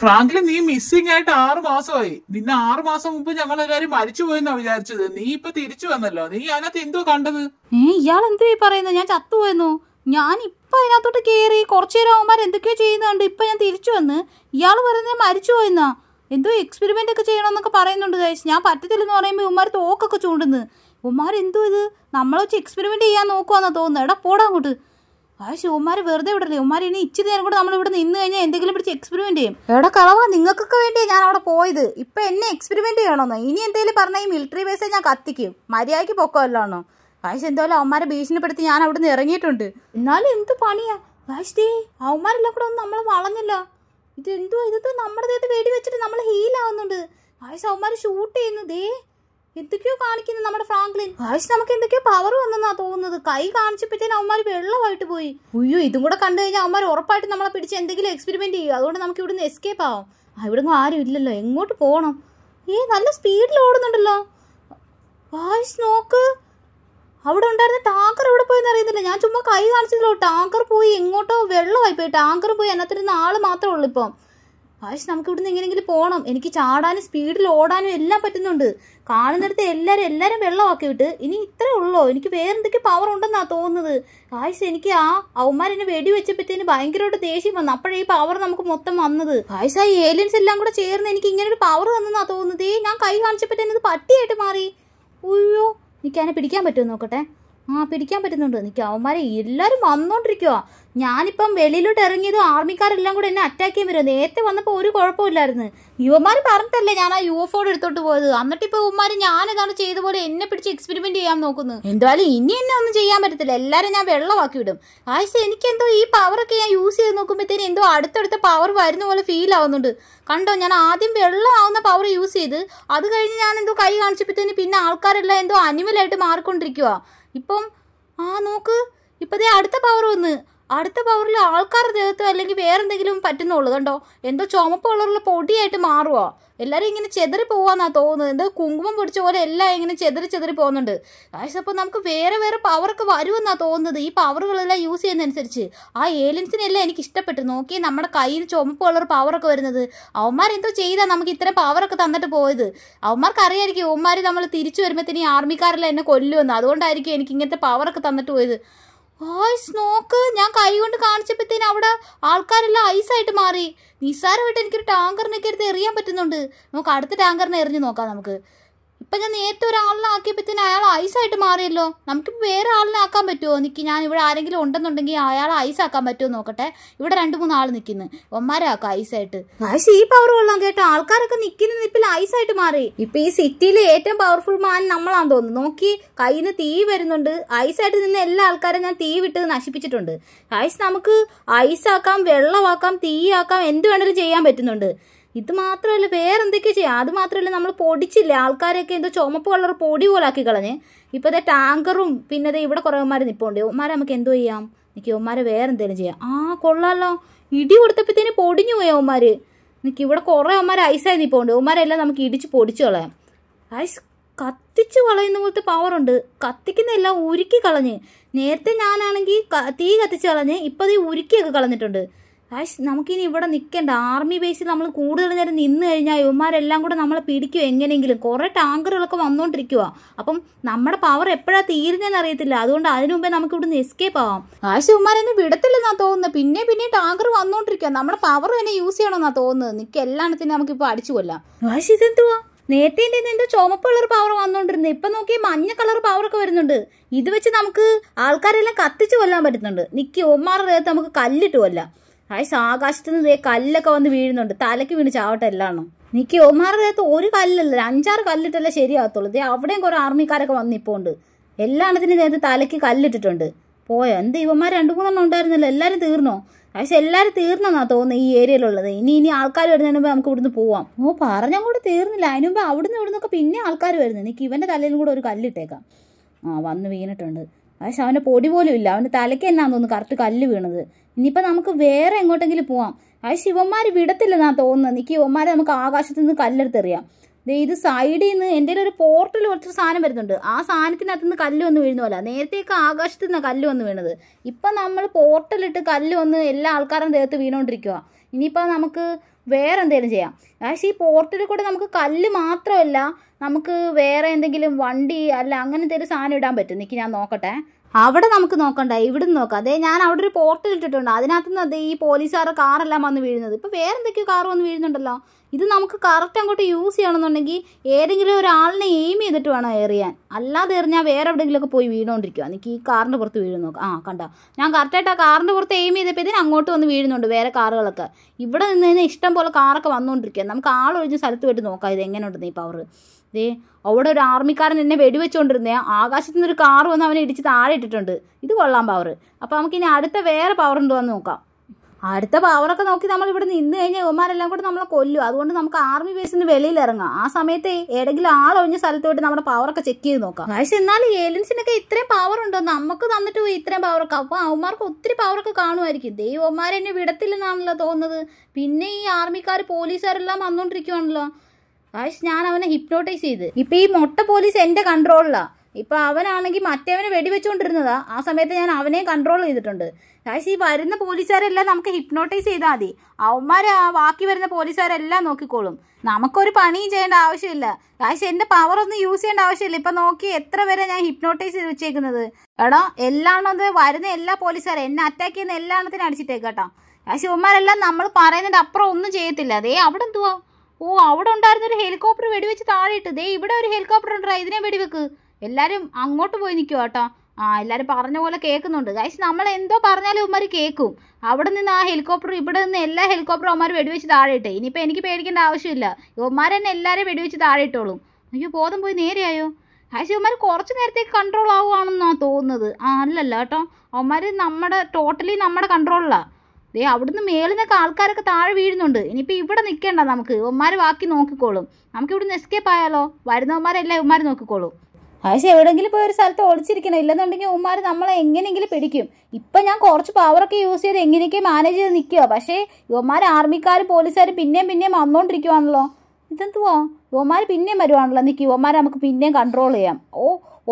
ഫ്രാങ്ക്ലിൻ നീ മിസ്സിംഗ് ആയിട്ട് ആറു മാസമായി നിന്നെ ആറു മാസം മുമ്പ് ഞങ്ങൾ മരിച്ചു പോയെന്നാ വിചാരിച്ചത് നീ ഇപ്പൊ തിരിച്ചു വന്നല്ലോ നീ അതിനകത്ത് എന്തോ കണ്ടത് ഏ ഇയാൾ എന്തോ ഈ പറയുന്നത് ഞാൻ ചത്തുപോയെന്നു ഞാൻ ഇപ്പൊ അതിനകത്തോട്ട് കേറി കുറച്ചു നേരം അവന്മാർ എന്തൊക്കെയോ ചെയ്യുന്നുണ്ട് ഇപ്പൊ ഞാൻ തിരിച്ചു വന്ന് ഇയാൾ പറയുന്നത് മരിച്ചു പോയെന്നാ എന്തോ എക്സ്പെരിമെൻ്റ് ഒക്കെ ചെയ്യണമെന്നൊക്കെ പറയുന്നുണ്ട് ഗൈസ് ഞാൻ പറ്റത്തില്ലെന്ന് പറയുമ്പോൾ ഉമ്മാർ തോക്കൊക്കെ ചൂണ്ടുന്നത് ഉമ്മാർ എന്തോ ഇത് നമ്മളെ വെച്ച് എക്സ്പെരിമെൻ്റ് ചെയ്യാൻ നോക്കുവാന്നാണ് തോന്നുന്നത് എടാ പോടാ അങ്ങോട്ട് ആവശ്യം ഉമ്മാർ വെറുതെ വിടല്ലേ ഉമ്മാർ ഇനി ഇച്ചിരി നേരം കൂടെ ഇവിടെ നിന്ന് കഴിഞ്ഞാൽ എന്തെങ്കിലും പിടിച്ച് എക്സ്പെരിമെൻ്റ് ചെയ്യും എടാ കളവ നിങ്ങൾക്കൊക്കെ വേണ്ടിയാണ് ഞാൻ അവിടെ പോയത് ഇപ്പം എന്നെ എക്സ്പെരിമെൻ്റ് ചെയ്യണമെന്നോ ഇനി എന്തെങ്കിലും പറഞ്ഞാൽ ഈ മിലിറ്ററി ബേസേ ഞാൻ കത്തിക്കും മര്യാദയ്ക്ക് പൊക്കമല്ലാണോ വായിച്ച് എന്തായാലും അവന്മാരെ ഭീഷണിപ്പെടുത്തി ഞാൻ അവിടെ നിന്ന് ഇറങ്ങിയിട്ടുണ്ട് എന്നാലും എന്ത് പണിയാ ദേ അവന്മാരെല്ലാം കൂടെ ഒന്നും നമ്മൾ വളഞ്ഞില്ല ഇതെന്തോ ഇതിപ്പോ നമ്മുടെ ദേഹത്ത് വെടി വെച്ചിട്ട് നമ്മൾ ഹീലാവുന്നുണ്ട് ആയുസ് അവന്മാർ ഷൂട്ട് ചെയ്യുന്നു ദേ എന്തൊക്കെയോ കാണിക്കുന്നു നമ്മുടെ ഫ്രാങ്ക്ലിൻ ആയുസ് നമുക്ക് എന്തൊക്കെയോ പവർ വന്നെന്നാ തോന്നുന്നത് കൈ കാണിച്ചപ്പോഴത്തേന് അവന്മാര് വെള്ളമായിട്ട് പോയി ഉയ്യോ ഇതും കൂടെ കണ്ടു കഴിഞ്ഞാൽ അവന്മാർ ഉറപ്പായിട്ട് നമ്മളെ പിടിച്ച് എന്തെങ്കിലും എക്സ്പെരിമെന്റ് ചെയ്യും അതുകൊണ്ട് നമുക്ക് ഇവിടുന്ന് എസ്കേപ്പ് ആവും ഇവിടുന്ന് ആരും ഇല്ലല്ലോ എങ്ങോട്ട് പോകണം ഏ നല്ല സ്പീഡിൽ ഓടുന്നുണ്ടല്ലോ ആയുസ് നോക്ക് അവിടെ ഉണ്ടായിരുന്ന ടാങ്കർ എവിടെ പോയെന്ന് അറിയുന്നില്ല ഞാൻ ചുമ്മാ കൈ കാണിച്ചില്ലോ ടാങ്കർ പോയി എങ്ങോട്ടോ വെള്ളമായി പോയി ടാങ്കർ പോയി അതിനകത്തിരുന്ന ആൾ മാത്രമേ ഉള്ളൂ ഇപ്പം പക്ഷെ നമുക്ക് ഇവിടുന്ന് എങ്ങനെയെങ്കിലും പോകണം എനിക്ക് ചാടാനും സ്പീഡിൽ ഓടാനും എല്ലാം പറ്റുന്നുണ്ട് കാണുന്നിടത്ത് എല്ലാവരും എല്ലാവരും വെള്ളമാക്കി വിട്ട് ഇനി ഇത്രേ ഉള്ളോ എനിക്ക് വേറെ എന്തൊക്കെ പവർ ഉണ്ടെന്നാണ് തോന്നുന്നത് കാശ് എനിക്ക് ആ അവന്മാർ വെടി വെടിവെച്ചപ്പോഴത്തേന് ഭയങ്കരമായിട്ട് ദേഷ്യം വന്നു അപ്പോഴേ ഈ പവർ നമുക്ക് മൊത്തം വന്നത് കാശ് ആ ഏലിയൻസ് എല്ലാം കൂടെ ചേർന്ന് എനിക്ക് ഇങ്ങനെ ഒരു പവർ തന്നെന്നാണ് തോന്നുന്നത് ഞാൻ കൈ കാണിച്ചപ്പോഴത്തേനത് പട്ടിയായിട്ട് മാറി ഉയ്യോ എനിക്ക് പിടിക്കാൻ പറ്റുമോ നോക്കട്ടെ ആ പിടിക്കാൻ പറ്റുന്നുണ്ട് നിൽക്കുക അവന്മാരെ എല്ലാവരും വന്നുകൊണ്ടിരിക്കുക ഞാനിപ്പം വെളിയിലോട്ട് ഇറങ്ങിയത് ആർമിക്കാരെല്ലാം കൂടെ എന്നെ അറ്റാക്ക് ചെയ്യാൻ വരും നേരത്തെ വന്നപ്പോൾ ഒരു കുഴപ്പമില്ലായിരുന്നു യുവമാർ പറഞ്ഞിട്ടല്ലേ ഞാൻ ആ യു എഫ് ഓട് എടുത്തോട്ട് പോയത് എന്നിട്ട് ഇപ്പൊ ഉമ്മാര് ഞാൻ എന്താണ് ചെയ്ത പോലെ എന്നെ പിടിച്ച് എക്സ്പെരിമെന്റ് ചെയ്യാൻ നോക്കുന്നു എന്തായാലും ഇനി എന്നെ ഒന്നും ചെയ്യാൻ പറ്റത്തില്ല എല്ലാരും ഞാൻ വെള്ളമാക്കി വിടും ആഴ്ച എനിക്കെന്തോ ഈ പവറൊക്കെ ഞാൻ യൂസ് ചെയ്ത് നോക്കുമ്പോഴത്തേന് എന്തോ അടുത്തടുത്ത പവർ വരുന്ന പോലെ ഫീൽ ആവുന്നുണ്ട് കണ്ടോ ഞാൻ ആദ്യം വെള്ളമാവുന്ന പവർ യൂസ് ചെയ്ത് അത് കഴിഞ്ഞ് ഞാൻ എന്തോ കൈ കാണിച്ചപ്പോഴത്തേന് പിന്നെ ആൾക്കാരെല്ലാം എന്തോ അനിമലായിട്ട് മാറിക്കൊണ്ടിരിക്കുവാ ഇപ്പം ആ നോക്ക് ഇപ്പതേ അടുത്ത പവർ വന്ന് അടുത്ത പവറിൽ ആൾക്കാർ ദേഹത്തോ അല്ലെങ്കിൽ വേറെന്തെങ്കിലും പറ്റുന്നുള്ളൂ കണ്ടോ എന്തോ ചുമപ്പ് കളറുള്ള പൊടിയായിട്ട് മാറുവോ എല്ലാവരും ഇങ്ങനെ ചെതറി പോവാന്നാ തോന്നുന്നത് എന്തോ കുങ്കുമം പിടിച്ച പോലെ എല്ലാം ഇങ്ങനെ ചെതറി ചെതറി പോകുന്നുണ്ട് കാശപ്പോൾ അപ്പോൾ നമുക്ക് വേറെ വേറെ പവറൊക്കെ വരുമെന്നാ തോന്നുന്നത് ഈ പവറുകളെല്ലാം യൂസ് ചെയ്യുന്നതനുസരിച്ച് ആ ഏലിയൻസിനെല്ലാം എനിക്ക് ഇഷ്ടപ്പെട്ടു നോക്കി നമ്മുടെ കയ്യിൽ ചുമപ്പ് കളർ പവറൊക്കെ വരുന്നത് അവന്മാർ എന്തോ ചെയ്താൽ നമുക്ക് ഇത്രയും പവറൊക്കെ തന്നിട്ട് പോയത് അവന്മാർക്ക് അറിയായിരിക്കും അവന്മാർ നമ്മൾ തിരിച്ചു വരുമ്പോഴത്തേന് ആർമിക്കാരെല്ലാം എന്നെ കൊല്ലുമെന്ന് അതുകൊണ്ടായിരിക്കും എനിക്ക് ഇങ്ങനത്തെ പവറൊക്കെ തന്നിട്ട് പോയത് വായ്സ് നോക്ക് ഞാൻ കൈ കൊണ്ട് കാണിച്ചപ്പോഴത്തേന് അവിടെ ആൾക്കാരെല്ലാം ഐസായിട്ട് മാറി നിസ്സാരമായിട്ട് എനിക്കൊരു ടാങ്കറിനൊക്കെ എടുത്ത് എറിയാൻ പറ്റുന്നുണ്ട് നമുക്ക് അടുത്ത ടാങ്കറിനെ എറിഞ്ഞു നോക്കാം നമുക്ക് ഇപ്പം ഞാൻ നേരത്തെ ഒരാളിനെ ആക്കിയപ്പോഴത്തേന് അയാൾ ഐസായിട്ട് മാറിയല്ലോ നമുക്ക് വേറെ ആളിനെ ആക്കാൻ പറ്റുമോ നിൽക്കി ഞാൻ ഇവിടെ ആരെങ്കിലും ഉണ്ടെന്നുണ്ടെങ്കിൽ അയാൾ ഐസ് ആക്കാൻ പറ്റുമോ നോക്കട്ടെ ഇവിടെ രണ്ട് മൂന്ന് ആൾ നിൽക്കുന്നു ഒമ്മാരെ ആക്കാം ഐസായിട്ട് ഐസ് ഈ പവർ കൊള്ളാം കേട്ടോ ആൾക്കാരൊക്കെ നിൽക്കുന്ന നിപ്പിൽ ഐസായിട്ട് മാറി ഇപ്പം ഈ സിറ്റിയിലെ ഏറ്റവും പവർഫുൾ മാൻ നമ്മളാന്ന് തോന്നുന്നു നോക്കി കയ്യിൽ നിന്ന് തീ വരുന്നുണ്ട് ഐസായിട്ട് നിന്ന് എല്ലാ ആൾക്കാരും ഞാൻ തീ വിട്ട് നശിപ്പിച്ചിട്ടുണ്ട് ഐസ് നമുക്ക് ഐസാക്കാം വെള്ളമാക്കാം തീയാക്കാം എന്ത് വേണമെങ്കിലും ചെയ്യാൻ പറ്റുന്നുണ്ട് ഇത് മാത്രമല്ല വേറെ എന്തൊക്കെ ചെയ്യാം അത് മാത്രമല്ല നമ്മൾ പൊടിച്ചില്ല ആൾക്കാരൊക്കെ എന്തോ ചുമപ്പ് കളർ പൊടി പോലാക്കി കളഞ്ഞ് ഇപ്പോൾ ഇതേ ടാങ്കറും പിന്നെ ദേ ഇവിടെ കുറേ ഒമാർ നിൽപ്പുണ്ട് ഒമാരെ നമുക്ക് എന്തോ ചെയ്യാം എനിക്ക് ഒമാരെ വേറെ എന്തെങ്കിലും ചെയ്യാം ആ കൊള്ളാമല്ലോ ഇടി കൊടുത്തപ്പോഴത്തേന് പൊടിഞ്ഞു പോയോ ഒമാർ എനിക്ക് ഇവിടെ കുറേ ഒമാർ ഐസായി നിപ്പുണ്ട് ഒമാരെല്ലാം നമുക്ക് ഇടിച്ച് പൊടിച്ചു കളയാം ഐസ് കത്തിച്ച് കളയുന്ന പോലത്തെ പവറുണ്ട് കത്തിക്കുന്ന എല്ലാം ഉരുക്കി കളഞ്ഞ് നേരത്തെ ഞാനാണെങ്കിൽ തീ കത്തിച്ച് കളഞ്ഞ് ഇപ്പം അത് ഉരുക്കിയൊക്കെ കളഞ്ഞിട്ടുണ്ട് ഗായ്സ് നമുക്കിനി ഇവിടെ നിൽക്കേണ്ട ആർമി ബേസിൽ നമ്മൾ കൂടുതൽ നേരം നിന്ന് കഴിഞ്ഞാൽ ഇവന്മാരെല്ലാം കൂടെ നമ്മളെ പിടിക്കും എങ്ങനെയെങ്കിലും കുറേ ടാങ്കറുകളൊക്കെ വന്നുകൊണ്ടിരിക്കുക അപ്പം നമ്മുടെ പവർ എപ്പോഴാണ് തീരുന്നതെന്ന് അറിയത്തില്ല അതുകൊണ്ട് അതിനു മുമ്പേ നമുക്ക് ഇവിടുന്ന് എസ്കേപ്പ് ആവാം ഗായ്സ് ഇവന്മാരൊന്നും വിടത്തില്ലെന്നാ തോന്നുന്നത് പിന്നെ പിന്നെ ടാങ്കർ വന്നുകൊണ്ടിരിക്കുക നമ്മുടെ പവർ തന്നെ യൂസ് ചെയ്യണമെന്നാണ് തോന്നുന്നത് നിൽക്കുക എല്ലാത്തിനും നമുക്കിപ്പോൾ അടിച്ചു കൊല്ലാം ഗായ്സ് ഇതെന്തുവാ നേരത്തെ എന്തോ ചുമപ്പ് കളർ പവർ വന്നുകൊണ്ടിരുന്നത് ഇപ്പൊ നോക്കിയാൽ മഞ്ഞ കളർ പവർ ഒക്കെ വരുന്നുണ്ട് ഇത് വെച്ച് നമുക്ക് ആൾക്കാരെല്ലാം കത്തിച്ചു കൊല്ലാൻ പറ്റുന്നുണ്ട് നിക്കി ഒമാറുടെ നമുക്ക് കല്ലിട്ട് കൊല്ലാം ആയിഷ് ആകാശത്തു നിന്ന് ദേ കല്ലൊക്കെ വന്ന് വീഴുന്നുണ്ട് തലയ്ക്ക് വീണ് ചാവട്ടെ നിക്ക് ഒമാറുടെ അകത്ത് ഒരു കല്ലല്ല അഞ്ചാറ് കല്ലിട്ടല്ലേ ശരിയാകത്തുള്ളൂ ദേ അവിടെയും കുറെ ആർമിക്കാരൊക്കെ വന്നിപ്പോണ്ട് എല്ലാണത്തിനും നേരത്തെ തലയ്ക്ക് കല്ലിട്ടിട്ടുണ്ട് പോയോ എന്ത് ഇവന്മാർ രണ്ട് മൂന്നെണ്ണം ഉണ്ടായിരുന്നല്ലോ എല്ലാവരും തീർന്നോ പക്ഷെ എല്ലാവരും തീർന്നെന്നാ തോന്നുന്നത് ഈ ഏരിയയിലുള്ളത് ഇനി ഇനി ആൾക്കാർ വരുന്നതിന് മുമ്പ് നമുക്ക് ഇവിടുന്ന് പോവാം ഓ കൂടെ തീർന്നില്ല അതിന് മുമ്പ് അവിടുന്ന് ഇവിടുന്നൊക്കെ പിന്നെ ആൾക്കാർ വരുന്നത് എനിക്ക് ഇവൻ്റെ തലയിലും കൂടെ ഒരു കല്ലിട്ടേക്കാം ആ വന്ന് വീണിട്ടുണ്ട് പക്ഷെ അവൻ്റെ പൊടി പോലും ഇല്ല അവൻ്റെ തലയ്ക്ക് എന്നാന്ന് തോന്നുന്നു കറുത്ത് കല്ല് വീണത് ഇനിയിപ്പോൾ നമുക്ക് വേറെ എങ്ങോട്ടെങ്കിലും പോവാം അത് ശിവന്മാർ വിടത്തില്ലെന്നാ തോന്നുന്നത് എനിക്ക് ഇവന്മാരെ നമുക്ക് ആകാശത്ത് നിന്ന് കല്ലെടുത്തെറിയാം ഇത് സൈഡിൽ നിന്ന് എൻ്റെ ഒരു പോർട്ടൽ കുറച്ച് സാധനം വരുന്നുണ്ട് ആ സാധനത്തിനകത്ത് നിന്ന് കല്ല് വന്ന് പോലെ നേരത്തേക്ക് ആകാശത്ത് നിന്നാണ് കല്ല് വന്ന് വീണത് ഇപ്പം നമ്മൾ പോർട്ടലിട്ട് കല്ല് വന്ന് എല്ലാ ആൾക്കാരും ദേഹത്ത് വീണുകൊണ്ടിരിക്കുക ഇനിയിപ്പോൾ നമുക്ക് വേറെ എന്തെങ്കിലും ചെയ്യാം പക്ഷേ ഈ പോർട്ടിൽ കൂടെ നമുക്ക് കല്ല് മാത്രമല്ല നമുക്ക് വേറെ എന്തെങ്കിലും വണ്ടി അല്ല അങ്ങനെ എന്തെങ്കിലും സാധനം ഇടാൻ പറ്റും നിൽക്കി ഞാൻ നോക്കട്ടെ അവിടെ നമുക്ക് നോക്കണ്ട ഇവിടെ നിന്ന് നോക്കാം അതേ ഞാൻ അവിടെ ഒരു പോർട്ടൽ ഇട്ടിട്ടുണ്ട് അതിനകത്തുനിന്ന് അതേ ഈ പോലീസുകാരുടെ കാറെല്ലാം വന്ന് വീഴുന്നത് ഇപ്പം വേറെ എന്തൊക്കെയോ കാർ വന്ന് വീഴുന്നുണ്ടല്ലോ ഇത് നമുക്ക് കറക്റ്റ് അങ്ങോട്ട് യൂസ് ചെയ്യണമെന്നുണ്ടെങ്കിൽ ഏതെങ്കിലും ഒരാളിനെ എയിം ചെയ്തിട്ട് വേണം എറിയാൻ അല്ലാതെ എറിഞ്ഞാൽ വേറെ എവിടെയെങ്കിലുമൊക്കെ പോയി വീണുകൊണ്ടിരിക്കുക എനിക്ക് ഈ കാറിൻ്റെ പുറത്ത് വീഴുന്നു ആ കണ്ടോ ഞാൻ കറക്റ്റായിട്ട് ആ കാറിൻ്റെ പുറത്ത് എയിം ചെയ്തപ്പോൾ ഇതിന് അങ്ങോട്ട് വന്ന് വീഴുന്നുണ്ട് വേറെ കാറുകളൊക്കെ ഇവിടെ നിന്ന് കഴിഞ്ഞാൽ ഇഷ്ടം പോലെ കാറൊക്കെ വന്നുകൊണ്ടിരിക്കുക നമുക്ക് ആളൊഴിഞ്ഞ സ്ഥലത്ത് പോയിട്ട് നോക്കാം ഇത് ഉണ്ടെന്ന് ഈ പവർ ദേ അവിടെ ഒരു ആർമിക്കാരൻ എന്നെ വെടിവെച്ചുകൊണ്ടിരുന്നേ ആകാശത്തു നിന്നൊരു കാർ വന്ന് അവനെ ഇടിച്ച് താഴെ ഇട്ടിട്ടുണ്ട് ഇത് കൊള്ളാം പവർ അപ്പോൾ നമുക്കിനി അടുത്ത വേറെ പവർ ഉണ്ടോ എന്ന് നോക്കാം അടുത്ത പവറൊക്കെ നോക്കി നമ്മൾ ഇവിടെ നിന്ന് കഴിഞ്ഞാൽ ഇവന്മാരെല്ലാം കൂടെ നമ്മളെ കൊല്ലും അതുകൊണ്ട് നമുക്ക് ആർമി ബേസിന് വെളിയിൽ ഇറങ്ങാം ആ സമയത്ത് ഏതെങ്കിലും ആളൊഴിഞ്ഞ സ്ഥലത്ത് പോയിട്ട് നമ്മുടെ പവറൊക്കെ ചെക്ക് ചെയ്ത് നോക്കാം പക്ഷെ എന്നാലും ഏലിയൻസിനൊക്കെ ഇത്രയും പവർ ഉണ്ടോ നമുക്ക് തന്നിട്ട് പോയി ഇത്രയും പവറൊക്കെ അപ്പൊ അവന്മാർക്ക് ഒത്തിരി പവറൊക്കെ കാണുമായിരിക്കും ദൈവന്മാരെ എന്നെ വിടത്തില്ലെന്നാണല്ലോ തോന്നുന്നത് പിന്നെ ഈ ആർമിക്കാർ പോലീസുകാരെല്ലാം വന്നുകൊണ്ടിരിക്കുവാണല്ലോ കാശ് ഞാൻ അവനെ ഹിപ്നോട്ടൈസ് ചെയ്ത് ഇപ്പൊ ഈ മൊട്ട പോലീസ് എന്റെ കൺട്രോളിലാണ് ഇപ്പോൾ അവനാണെങ്കിൽ മറ്റേവനെ വെടിവെച്ചുകൊണ്ടിരുന്നതാ ആ സമയത്ത് ഞാൻ അവനെ കൺട്രോൾ ചെയ്തിട്ടുണ്ട് കാശ് ഈ വരുന്ന പോലീസുകാരെല്ലാം നമുക്ക് ഹിപ്നോട്ടൈസ് ചെയ്താൽ മതി അവന്മാർ ആ ബാക്കി വരുന്ന പോലീസുകാരെല്ലാം നോക്കിക്കോളും നമുക്കൊരു പണിയും ചെയ്യേണ്ട ആവശ്യമില്ല കാശ് എൻ്റെ പവർ ഒന്നും യൂസ് ചെയ്യേണ്ട ആവശ്യമില്ല ഇപ്പം നോക്കി എത്ര പേരെ ഞാൻ ഹിപ്നോട്ടൈസ് ചെയ്ത് വെച്ചേക്കുന്നത് എല്ലാം എല്ലാണത് വരുന്ന എല്ലാ പോലീസുകാരും എന്നെ അറ്റാക്ക് ചെയ്യുന്ന എല്ലാ എണ്ണത്തിനും കേട്ടോ കാശ് ഇവന്മാരെല്ലാം നമ്മൾ പറയുന്നതിൻ്റെ അപ്പുറം ഒന്നും ചെയ്യത്തില്ല അതേ അവിടെ എന്തുവാ ഓ അവിടെ ഉണ്ടായിരുന്ന ഒരു ഹെലികോപ്റ്റർ വെടിവെച്ച് താഴെ ഇട്ട് ദേ ഇവിടെ ഒരു ഹെലികോപ്റ്റർ ഉണ്ടായി ഇതിനെ വെടിവെക്ക് എല്ലാവരും അങ്ങോട്ട് പോയി നിൽക്കുക കേട്ടോ ആ എല്ലാവരും പറഞ്ഞ പോലെ കേൾക്കുന്നുണ്ട് ഗൈസ് നമ്മൾ എന്തോ പറഞ്ഞാലും അവന്മാർ കേൾക്കും അവിടെ നിന്ന് ആ ഹെലികോപ്റ്റർ ഇവിടെ നിന്ന് എല്ലാ ഹെലികോപ്റ്ററും അവന്മാർ വെടിവെച്ച് താഴെ ഇട്ടേ ഇനിയിപ്പോൾ എനിക്ക് പേടിക്കേണ്ട ആവശ്യമില്ല ഇവന്മാർ തന്നെ എല്ലാവരും വെടിവെച്ച് താഴെ ഇട്ടോളും എനിക്ക് ബോധം പോയി നേരെയായോ ഗൈസ് അവന്മാർ കുറച്ച് നേരത്തേക്ക് കൺട്രോൾ ആവുകയാണെന്നാണ് തോന്നുന്നത് ആ അല്ലല്ലോ കേട്ടോ അവന്മാർ നമ്മുടെ ടോട്ടലി നമ്മുടെ കൺട്രോളിലാണ് ദേ അവിടുന്ന് മേളിൽ നിന്നൊക്കെ ആൾക്കാരൊക്കെ താഴെ വീഴുന്നുണ്ട് ഇനിയിപ്പോൾ ഇവിടെ നിൽക്കേണ്ട നമുക്ക് ഇവന്മാർ ബാക്കി നോക്കിക്കോളും നമുക്ക് ഇവിടുന്ന് എസ്കേപ്പ് ആയാലോ വരുന്നവന്മാരെല്ലാം ഇവന്മാർ നോക്കിക്കോളും ആശ എവിടെയെങ്കിലും പോയി ഒരു സ്ഥലത്ത് ഒളിച്ചിരിക്കണം ഇല്ലെന്നുണ്ടെങ്കിൽ ഉമ്മാർ നമ്മളെ എങ്ങനെയെങ്കിലും പിടിക്കും ഇപ്പം ഞാൻ കുറച്ച് പവറൊക്കെ യൂസ് ചെയ്ത് എങ്ങനെയൊക്കെ മാനേജ് ചെയ്ത് നിൽക്കുക പക്ഷേ ഇവന്മാർ ആർമിക്കാർ പോലീസുകാർ പിന്നെയും പിന്നെയും വന്നുകൊണ്ടിരിക്കുവാണല്ലോ ഇതെന്തുവാ ഇവന്മാർ പിന്നെയും വരുവാണല്ലോ നിൽക്കുക ഇവന്മാരെ നമുക്ക് പിന്നെയും കൺട്രോൾ ചെയ്യാം ഓ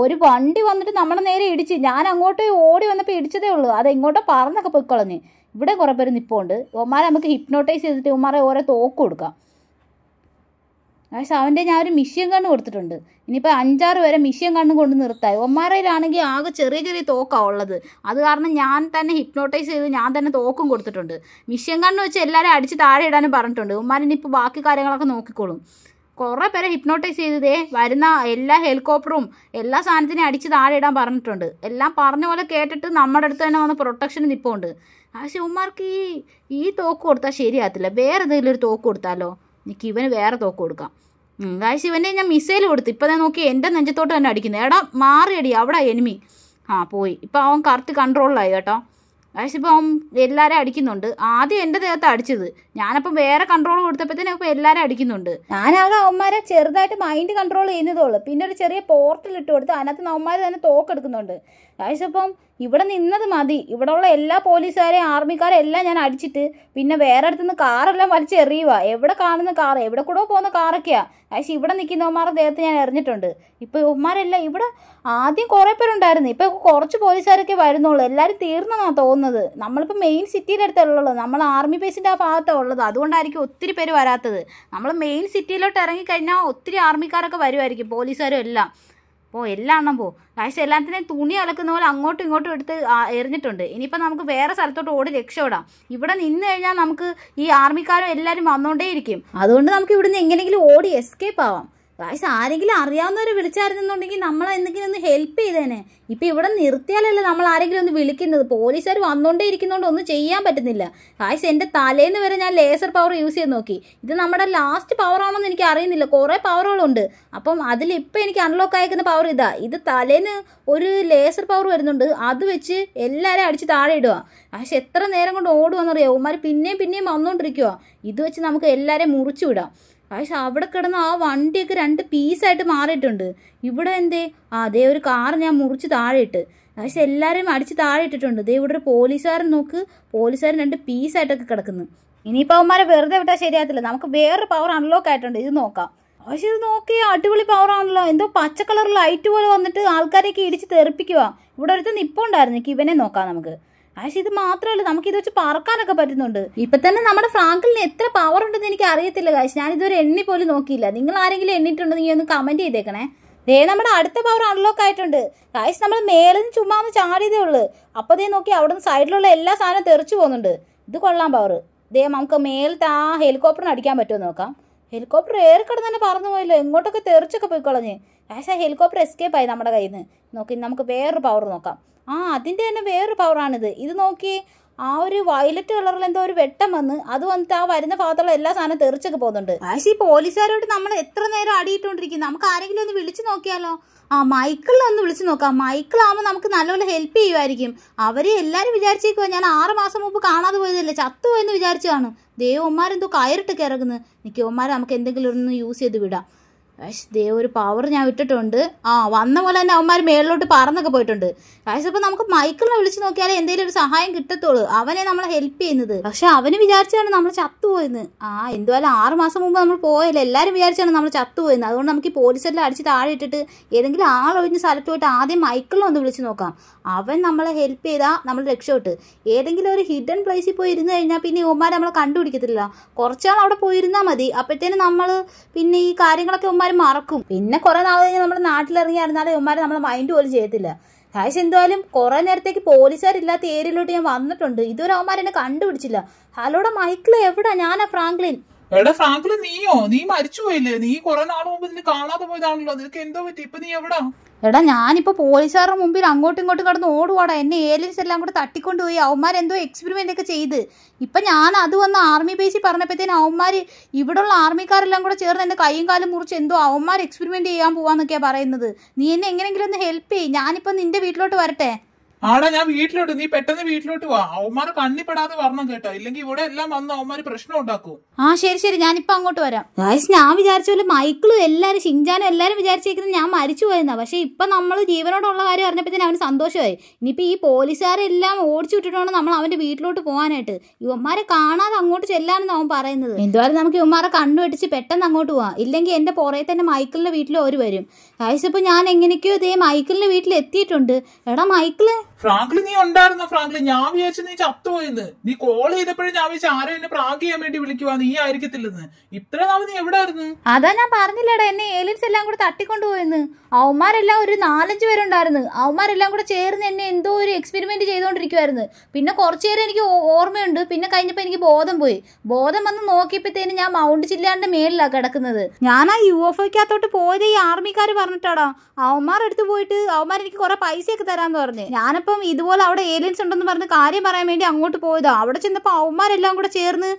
ഒരു വണ്ടി വന്നിട്ട് നമ്മുടെ നേരെ ഇടിച്ച് ഞാൻ അങ്ങോട്ട് ഓടി വന്നപ്പോൾ ഇടിച്ചതേ ഉള്ളൂ അത് എങ്ങോട്ടോ പറന്നൊക്കെ പൊയ്ക്കളഞ്ഞ് ഇവിടെ കുറേ പേര് നിൽപ്പുണ്ട് ഇവന്മാരെ നമുക്ക് ഹിപ്നോട്ടൈസ് ചെയ്തിട്ട് ഇവന്മാരെ ഓരോ തോക്ക് കൊടുക്കാം പക്ഷെ അവൻ്റെ ഞാൻ ഒരു മിഷ്യൻ കണ്ണ് കൊടുത്തിട്ടുണ്ട് ഇനിയിപ്പോൾ അഞ്ചാറ് വരെ മിഷ്യൻ കണ്ണ് കൊണ്ട് നിർത്തായി ഒമാറയിലാണെങ്കിൽ ആകെ ചെറിയ ചെറിയ തോക്കാണ് ഉള്ളത് അത് കാരണം ഞാൻ തന്നെ ഹിപ്നോട്ടൈസ് ചെയ്ത് ഞാൻ തന്നെ തോക്കും കൊടുത്തിട്ടുണ്ട് മിഷ്യൻ കണ്ണ് വെച്ച് എല്ലാവരും അടിച്ച് താഴെ ഇടാനും പറഞ്ഞിട്ടുണ്ട് ഇനിയിപ്പോൾ ബാക്കി കാര്യങ്ങളൊക്കെ നോക്കിക്കോളും കുറേ പേരെ ഹിപ്നോട്ടൈസ് ചെയ്തതേ വരുന്ന എല്ലാ ഹെലികോപ്റ്ററും എല്ലാ സാധനത്തിനെയും അടിച്ച് താഴെ ഇടാൻ പറഞ്ഞിട്ടുണ്ട് എല്ലാം പറഞ്ഞ പോലെ കേട്ടിട്ട് നമ്മുടെ അടുത്ത് തന്നെ വന്ന പ്രൊട്ടക്ഷൻ നിപ്പുണ്ട് പക്ഷേ ഉമ്മാർക്ക് ഈ ഈ തോക്ക് കൊടുത്താൽ ശരിയാകത്തില്ല വേറെ എന്തെങ്കിലും ഒരു തോക്ക് കൊടുത്താലോ എനിക്ക് ഇവന് വേറെ തോക്ക് കൊടുക്കാം കാശ് ഇവൻ്റെ ഞാൻ മിസൈൽ കൊടുത്തു ഇപ്പം ഞാൻ നോക്കി എൻ്റെ നെഞ്ചത്തോട്ട് തന്നെ അടിക്കുന്നത് എടാ മാറിയടി അവിടെ എനിമി ആ പോയി ഇപ്പം അവൻ കറക്റ്റ് കൺട്രോളിലായി കേട്ടോ കാശ് ഇപ്പം അവൻ എല്ലാവരെയും അടിക്കുന്നുണ്ട് ആദ്യം എൻ്റെ ദേഹത്ത് അടിച്ചത് ഞാനപ്പം വേറെ കൺട്രോൾ കൊടുത്തപ്പോഴത്തേനും ഇപ്പം എല്ലാവരും അടിക്കുന്നുണ്ട് ഞാനാകെ അവന്മാരെ ചെറുതായിട്ട് മൈൻഡ് കൺട്രോൾ ചെയ്യുന്നതേ ഉള്ളൂ പിന്നെ ഒരു ചെറിയ പോർട്ടൽ ഇട്ട് കൊടുത്ത് അതിനകത്ത് അവന്മാർ തന്നെ തോക്കെടുക്കുന്നുണ്ട് കാഴ്ചപ്പം ഇവിടെ നിന്നത് മതി ഇവിടെ ഉള്ള എല്ലാ പോലീസുകാരെയും ആർമിക്കാരെ എല്ലാം ഞാൻ അടിച്ചിട്ട് പിന്നെ വേറെ അടുത്തുനിന്ന് കാറെല്ലാം വലിച്ചെറിയുക എവിടെ കാണുന്ന കാർ എവിടെ കൂടെ പോകുന്ന കാറൊക്കെയാ കാശ് ഇവിടെ നിൽക്കുന്ന ഉമ്മാരുടെ ദേഹത്ത് ഞാൻ എറിഞ്ഞിട്ടുണ്ട് ഇപ്പോൾ ഇവന്മാരെല്ലാം ഇവിടെ ആദ്യം കുറേ പേരുണ്ടായിരുന്നു ഇപ്പോൾ കുറച്ച് പോലീസുകാരൊക്കെ വരുന്നുള്ളൂ എല്ലാവരും തീർന്നെന്നാണ് തോന്നുന്നത് നമ്മളിപ്പോൾ മെയിൻ സിറ്റിയുടെ അടുത്തുള്ളൂ നമ്മൾ ആർമി ബേസിൻ്റെ ആ ഭാഗത്താണ് ഉള്ളത് അതുകൊണ്ടായിരിക്കും ഒത്തിരി പേര് വരാത്തത് നമ്മൾ മെയിൻ സിറ്റിയിലോട്ട് ഇറങ്ങിക്കഴിഞ്ഞാൽ ഒത്തിരി ആർമിക്കാരൊക്കെ വരുമായിരിക്കും പോലീസുകാരും എല്ലാം അപ്പോൾ എല്ലാം എണ്ണം പോകും കാശ് എല്ലാത്തിനെയും തുണി അലക്കുന്ന പോലെ അങ്ങോട്ടും ഇങ്ങോട്ടും എടുത്ത് എറിഞ്ഞിട്ടുണ്ട് ഇനിയിപ്പോൾ നമുക്ക് വേറെ സ്ഥലത്തോട്ട് ഓടി രക്ഷപ്പെടാം ഇവിടെ നിന്ന് കഴിഞ്ഞാൽ നമുക്ക് ഈ ആർമിക്കാരും എല്ലാവരും വന്നുകൊണ്ടേയിരിക്കും അതുകൊണ്ട് നമുക്ക് ഇവിടുന്ന് എങ്ങനെയെങ്കിലും ഓടി എസ്കേപ്പ് ആവാം പ്രാവശ്യം ആരെങ്കിലും അറിയാവുന്നവർ വിളിച്ചായിരുന്നുണ്ടെങ്കിൽ നമ്മൾ എന്തെങ്കിലും ഒന്ന് ഹെൽപ്പ് ചെയ്തേനെ ഇപ്പം ഇവിടെ നിർത്തിയാലല്ലേ നമ്മൾ ആരെങ്കിലും ഒന്ന് വിളിക്കുന്നത് പോലീസുകാർ വന്നുകൊണ്ടേ ഇരിക്കുന്നതുകൊണ്ട് ഒന്നും ചെയ്യാൻ പറ്റുന്നില്ല പ്രാവശ്യം എൻ്റെ തലേന്ന് വരെ ഞാൻ ലേസർ പവർ യൂസ് ചെയ്ത് നോക്കി ഇത് നമ്മുടെ ലാസ്റ്റ് പവർ ആണോന്ന് എനിക്ക് അറിയുന്നില്ല കുറേ പവറുകളുണ്ട് അപ്പം അതിലിപ്പോൾ എനിക്ക് അൺലോക്ക് അയക്കുന്ന പവർ ഇതാ ഇത് തലേന്ന് ഒരു ലേസർ പവർ വരുന്നുണ്ട് അത് വെച്ച് എല്ലാവരും അടിച്ച് താഴെ ഇടുക പക്ഷെ എത്ര നേരം കൊണ്ട് ഓടുമെന്നറിയാം ഉമാർ പിന്നെയും പിന്നെയും വന്നുകൊണ്ടിരിക്കുക ഇത് വെച്ച് നമുക്ക് എല്ലാവരെയും മുറിച്ചു വിടാം പക്ഷെ അവിടെ കിടന്ന് ആ വണ്ടിയൊക്കെ രണ്ട് പീസായിട്ട് മാറിയിട്ടുണ്ട് ഇവിടെ എന്തേ അതേ ഒരു കാർ ഞാൻ മുറിച്ച് താഴെയിട്ട് പക്ഷെ എല്ലാവരെയും അടിച്ച് താഴെ ഇട്ടിട്ടുണ്ട് ദേ ഇവിടെ ഒരു പോലീസുകാരൻ നോക്ക് പോലീസുകാരൻ രണ്ട് പീസായിട്ടൊക്കെ കിടക്കുന്നു ഇനിയിപ്പോൾ അവന്മാരെ വെറുതെ വിട്ടാൽ ശരിയാകത്തില്ല നമുക്ക് വേറൊരു പവർ അൺലോക്ക് ആയിട്ടുണ്ട് ഇത് നോക്കാം പക്ഷെ ഇത് നോക്കി അടിപൊളി പവർ ആണല്ലോ എന്തോ പച്ച കളർ ലൈറ്റ് പോലെ വന്നിട്ട് ആൾക്കാരെയൊക്കെ ഇടിച്ച് തെറിപ്പിക്കുക ഇവിടെ ഒരുത്തൻ നിപ്പുണ്ടായിരുന്നു ഇവനെ നോക്കാം നമുക്ക് ആശ് ഇത് മാത്രമല്ല നമുക്ക് ഇത് വെച്ച് പറക്കാനൊക്കെ പറ്റുന്നുണ്ട് ഇപ്പൊ തന്നെ നമ്മുടെ ഫ്രാങ്കിളിന് എത്ര പവർ ഉണ്ടെന്ന് എനിക്ക് അറിയത്തില്ല കാശ് ഞാൻ ഇതുവരെ എണ്ണി പോലും നോക്കിയില്ല നിങ്ങൾ ആരെങ്കിലും എണ്ണിട്ടുണ്ടെങ്കിൽ ഒന്ന് കമന്റ് ചെയ്തേക്കണേ ദേ നമ്മുടെ അടുത്ത പവർ അൺലോക്ക് ആയിട്ടുണ്ട് കാശ് നമ്മൾ മേളിൽ നിന്ന് ചുമ്മാ ഒന്ന് ചാടിയതേ ഉള്ളൂ അപ്പോൾ ദേ നോക്കി അവിടെ നിന്ന് സൈഡിലുള്ള എല്ലാ സാധനവും തെറിച്ചു പോകുന്നുണ്ട് ഇത് കൊള്ളാം പവർ ദേ നമുക്ക് മേലത്തെ ആ ഹെലികോപ്റ്ററിന് അടിക്കാൻ പറ്റുമോ നോക്കാം ഹെലികോപ്റ്റർ ഏറെക്കിടന്ന് തന്നെ പറന്നു പോയല്ലോ എങ്ങോട്ടൊക്കെ തെറിച്ചൊക്കെ പോയിക്കളഞ്ഞ് കാശ് ആ ഹെലികോപ്റ്റർ എസ്കേപ്പ് ആയി നമ്മുടെ കയ്യിൽ നിന്ന് നോക്കി നമുക്ക് വേറൊരു പവർ നോക്കാം ആ അതിൻ്റെ തന്നെ വേറൊരു പവറാണിത് ഇത് നോക്കി ആ ഒരു വയലറ്റ് കളറിൽ എന്തോ ഒരു വെട്ടം വന്ന് അത് വന്നിട്ട് ആ വരുന്ന ഭാഗത്തുള്ള എല്ലാ സാധനവും തെറിച്ചൊക്കെ പോകുന്നുണ്ട് പക്ഷേ ഈ പോലീസുകാരോട് നമ്മൾ എത്ര നേരം അടിയിട്ടുകൊണ്ടിരിക്കുന്നു നമുക്ക് ആരെങ്കിലും ഒന്ന് വിളിച്ചു നോക്കിയാലോ ആ മൈക്കിളിനെ ഒന്ന് വിളിച്ചു നോക്കാം മൈക്കിളാകുമ്പോൾ നമുക്ക് നല്ലപോലെ ഹെൽപ്പ് ചെയ്യുമായിരിക്കും അവരെ എല്ലാവരും വിചാരിച്ചേക്കുവാ ഞാൻ ആറ് മാസം മുമ്പ് കാണാതെ പോയതല്ലേ ചത്തുപോയെന്ന് വിചാരിച്ചു കാണും ദേവന്മാരെന്തോ കയറിട്ടൊക്കെ ഇറങ്ങുന്നു നിൽക്കുവന്മാരെ നമുക്ക് എന്തെങ്കിലും ഒന്ന് യൂസ് ചെയ്ത് വിടാം ദേ ഒരു പവർ ഞാൻ വിട്ടിട്ടുണ്ട് ആ വന്ന പോലെ തന്നെ അവന്മാർ മേളിലോട്ട് പറന്നൊക്കെ പോയിട്ടുണ്ട് കാശ് ഇപ്പം നമുക്ക് മൈക്കിളിനെ വിളിച്ച് നോക്കിയാലേ എന്തെങ്കിലും ഒരു സഹായം കിട്ടത്തുള്ളൂ അവനെ നമ്മളെ ഹെൽപ്പ് ചെയ്യുന്നത് പക്ഷെ അവന് വിചാരിച്ചാണ് നമ്മൾ ചത്തുപോയെന്ന് ആ എന്തുമല്ല ആറ് മാസം മുമ്പ് നമ്മൾ പോയല്ലേ എല്ലാവരും വിചാരിച്ചാണ് നമ്മൾ ചത്തുപോയെന്ന് അതുകൊണ്ട് നമുക്ക് ഈ പോലീസെല്ലാം അടിച്ച് താഴെ ഇട്ടിട്ട് ഏതെങ്കിലും ആളൊഴിഞ്ഞ സ്ഥലത്ത് പോയിട്ട് ആദ്യം മൈക്കിളിനെ ഒന്ന് വിളിച്ച് നോക്കാം അവൻ നമ്മളെ ഹെൽപ്പ് ചെയ്താൽ നമ്മൾ രക്ഷപ്പെട്ട് ഏതെങ്കിലും ഒരു ഹിഡൻ പ്ലേസിൽ പോയി ഇരുന്ന് കഴിഞ്ഞാൽ പിന്നെ ഉമ്മാരെ നമ്മളെ കണ്ടുപിടിക്കത്തില്ല കുറച്ചാൾ അവിടെ പോയിരുന്നാൽ മതി അപ്പോഴത്തേനും നമ്മൾ പിന്നെ ഈ കാര്യങ്ങളൊക്കെ ഉമ്മ ഇവന്മാർ മറക്കും പിന്നെ കുറെ നാൾ കഴിഞ്ഞ് നമ്മുടെ നാട്ടിലിറങ്ങിയായിരുന്നാലും ഇവന്മാർ നമ്മുടെ മൈൻഡ് പോലും ചെയ്യത്തില്ല ഹാഷ് എന്തായാലും കുറെ നേരത്തേക്ക് പോലീസുകാരില്ലാത്ത ഏരിയയിലോട്ട് ഞാൻ വന്നിട്ടുണ്ട് ഇതുവരെ അവന്മാർ എന്നെ കണ്ടുപിടിച്ചില്ല ഹലോടെ മൈക്കിൾ എവിടാ ഞാനാ ഫ്രാങ്ക്ലിൻ എടാ ഫ്രാങ്ക്ലിൻ നീയോ നീ മരിച്ചു പോയില്ലേ നീ കുറെ നാൾ മുമ്പ് നിന്നെ കാണാതെ പോയതാണല്ലോ നിനക്ക് എന്തോ പറ്റി ഇപ്പൊ നീ എവിടാ എടാ ഞാനിപ്പോൾ പോലീസുകാരുടെ മുമ്പിൽ അങ്ങോട്ടും ഇങ്ങോട്ടും കിടന്ന് ഓടുവാടാ എന്നെ ഏലിയൻസ് എല്ലാം കൂടെ തട്ടിക്കൊണ്ടുപോയി എന്തോ എക്സ്പെരിമെൻ്റ് ഒക്കെ ചെയ്ത് ഇപ്പം ഞാൻ അത് വന്ന് ആർമി ബേസിൽ പറഞ്ഞപ്പോഴത്തേന് അവന്മാർ ഇവിടെയുള്ള ആർമിക്കാരെല്ലാം കൂടെ ചേർന്ന് എൻ്റെ കൈയും കാലും മുറിച്ച് എന്തോ അവന്മാർ എക്സ്പെരിമെൻ്റ് ചെയ്യാൻ പോവാന്നൊക്കെയാണ് പറയുന്നത് നീ എന്നെ എങ്ങനെയെങ്കിലും ഒന്ന് ഹെൽപ്പ് ചെയ്യ് ഞാനിപ്പോൾ നിൻ്റെ വീട്ടിലോട്ട് വരട്ടെ ആടാ ഞാൻ വീട്ടിലോട്ട് നീ പെട്ടെന്ന് വീട്ടിലോട്ട് വാ അവന്മാരെ കണ്ണിപ്പെടാതെ വരണം കേട്ടോ ഇല്ലെങ്കിൽ ഇവിടെ എല്ലാം വന്ന് അവന്മാര് പ്രശ്നം ഉണ്ടാക്കും ആ ശരി ശരി ഞാനിപ്പോ അങ്ങോട്ട് വരാം ഗായ്സ് ഞാൻ വിചാരിച്ച പോലെ മൈക്കിളും എല്ലാരും ഷിഞ്ചാനും എല്ലാരും വിചാരിച്ചിരിക്കുന്നത് ഞാൻ മരിച്ചു പോയെന്നാ പക്ഷെ ഇപ്പൊ നമ്മള് ജീവനോടുള്ള കാര്യം അറിഞ്ഞപ്പോഴത്തേന് അവന് സന്തോഷമായി ഇനിയിപ്പോ ഈ പോലീസുകാരെല്ലാം ഓടിച്ചു വിട്ടിട്ടാണ് നമ്മൾ അവന്റെ വീട്ടിലോട്ട് പോകാനായിട്ട് ഇവന്മാരെ കാണാതെ അങ്ങോട്ട് ചെല്ലാനെന്ന് അവൻ പറയുന്നത് എന്തുവായാലും നമുക്ക് ഇവന്മാരെ കണ്ണു വെട്ടിച്ച് പെട്ടെന്ന് അങ്ങോട്ട് പോവാം ഇല്ലെങ്കിൽ എന്റെ പുറകെ തന്നെ മൈക്കിളിന്റെ വീട്ടിൽ ഓര് വരും ഗായ്സ് ഇപ്പൊ ഞാൻ എങ്ങനെയൊക്കെയോ ഇതേ മൈക്കിളിന്റെ വീട്ടിൽ എത്തിയിട്ടുണ്ട് എടാ മൈക്കിള് ഫ്രാങ്ക്ലി നീ ഉണ്ടായിരുന്നോ ഫ്രാങ്ക്ലി ഞാൻ വിചാരിച്ചു നീ ചത്തുപോയെന്ന് നീ കോൾ ചെയ്തപ്പോഴും ഞാൻ വിചാരിച്ചു ആരും എന്നെ പ്രാങ്ക് ചെയ്യാൻ വേണ്ടി വിളിക്കുവാ നീ ആയിരിക്കത്തില്ലെന്ന് ഇത്ര നാൾ നീ എവിടെ ആയിരുന്നു അതാ ഞാൻ പറഞ്ഞില്ലടാ എന്നെ ഏലിയൻസ് എല്ലാം കൂടെ തട്ടിക്കൊണ്ടുപോയെന്ന് അവന്മാരെല്ലാം ഒരു നാലഞ്ച് പേരുണ്ടായിരുന്നു അവന്മാരെല്ലാം കൂടെ ചേർന്ന് എന്നെ എന്തോ ഒരു എക്സ്പെരിമെന്റ് ചെയ്തോണ്ടിരിക്കുവായിരുന്നു പിന്നെ കുറച്ചു നേരം എനിക്ക് ഓർമ്മയുണ്ട് പിന്നെ കഴിഞ്ഞപ്പോൾ എനിക്ക് ബോധം പോയി ബോധം വന്ന് നോക്കിയപ്പോഴത്തേനും ഞാൻ മൗണ്ട് ചില്ലാണ്ട് മേളിലാണ് കിടക്കുന്നത് ഞാൻ ആ യു എഫ് ഒക്കകത്തോട്ട് പോയത് ഈ ആർമിക്കാര് പറഞ്ഞിട്ടാടാ അവന്മാരെടുത്ത് പോയിട്ട് അവന്മാർ എനിക്ക് കുറെ പൈസയൊക്കെ തരാന്ന് പറഞ്ഞു ഞാനപ്പോൾ ഇപ്പം ഇതുപോലെ അവിടെ ഏലിയൻസ് ഉണ്ടെന്ന് പറഞ്ഞ് കാര്യം പറയാൻ വേണ്ടി അങ്ങോട്ട് പോയതാ അവിടെ ചെന്നപ്പോൾ അവന്മാരെല്ലാം കൂടെ ചേർന്ന്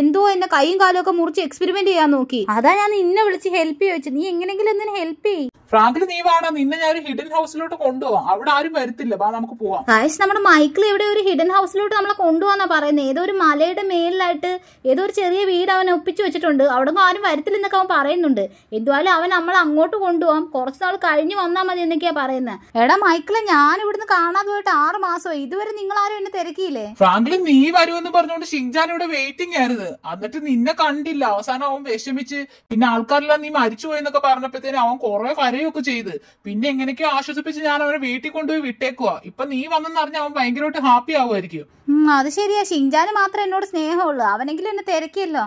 എന്തോ എന്നെ കൈയും കാലും ഒക്കെ മുറിച്ച് എക്സ്പെരിമെന്റ് ചെയ്യാൻ നോക്കി അതാ ഞാൻ നിന്നെ വിളിച്ച് ഹെൽപ്പ് ചോദിച്ചത് നീ എങ്ങനെങ്കിലും എന്തിനു ഹെൽപ്പ് ചെയ്യും ഫ്രാങ്കിൽ നീവാണ് നിന്നെ ഞാൻ ഒരു ഹിഡൻ ഹൗസിലോട്ട് കൊണ്ടുപോവാം അവിടെ ആരും വരത്തില്ല വാ നമുക്ക് പോവാം ആയസ് നമ്മുടെ മൈക്കിൾ ഇവിടെ ഒരു ഹിഡൻ ഹൗസിലോട്ട് നമ്മളെ കൊണ്ടുപോകാന്നാ പറയുന്നത് ഏതോ ഒരു മലയുടെ മേലിലായിട്ട് ഏതോ ഒരു ചെറിയ വീട് അവൻ ഒപ്പിച്ചു വെച്ചിട്ടുണ്ട് അവിടെ ആരും എന്നൊക്കെ അവൻ പറയുന്നുണ്ട് എന്തുവാലും അവൻ നമ്മൾ അങ്ങോട്ട് കൊണ്ടുപോകാം കുറച്ച് നാൾ കഴിഞ്ഞു വന്നാൽ മതി എന്നൊക്കെയാ പറയുന്നത് എടാ മൈക്കിളെ ഞാൻ ഇവിടുന്ന് കാണാതെ പോയിട്ട് ആറ് മാസം ഇതുവരെ നിങ്ങൾ ആരും എന്നെ തിരക്കിയില്ലേ ഫ്രാങ്കിൽ നീ വരുമെന്ന് പറഞ്ഞുകൊണ്ട് ഷിൻജാൻ ഇവിടെ വെയിറ്റിംഗ് ആയിരുന്നു എന്നിട്ട് നിന്നെ കണ്ടില്ല അവസാനം അവൻ വിഷമിച്ച് പിന്നെ ആൾക്കാരെല്ലാം നീ പോയെന്നൊക്കെ പറഞ്ഞപ്പോഴത്തേനും അവൻ കുറെ പറയുകയൊക്കെ ചെയ്ത് പിന്നെ എങ്ങനെയൊക്കെയോ ആശ്വസിപ്പിച്ച് ഞാൻ അവനെ വീട്ടിൽ കൊണ്ടുപോയി വിട്ടേക്കുവാ ഇപ്പൊ നീ വന്നെന്ന് അറിഞ്ഞ അവൻ ഭയങ്കരമായിട്ട് ഹാപ്പി ആവുമായിരിക്കും അത് ശരിയാ ഷിൻജാന് മാത്രമേ എന്നോട് സ്നേഹമുള്ളു അവനെങ്കിലും എന്നെ തിരക്കിയല്ലോ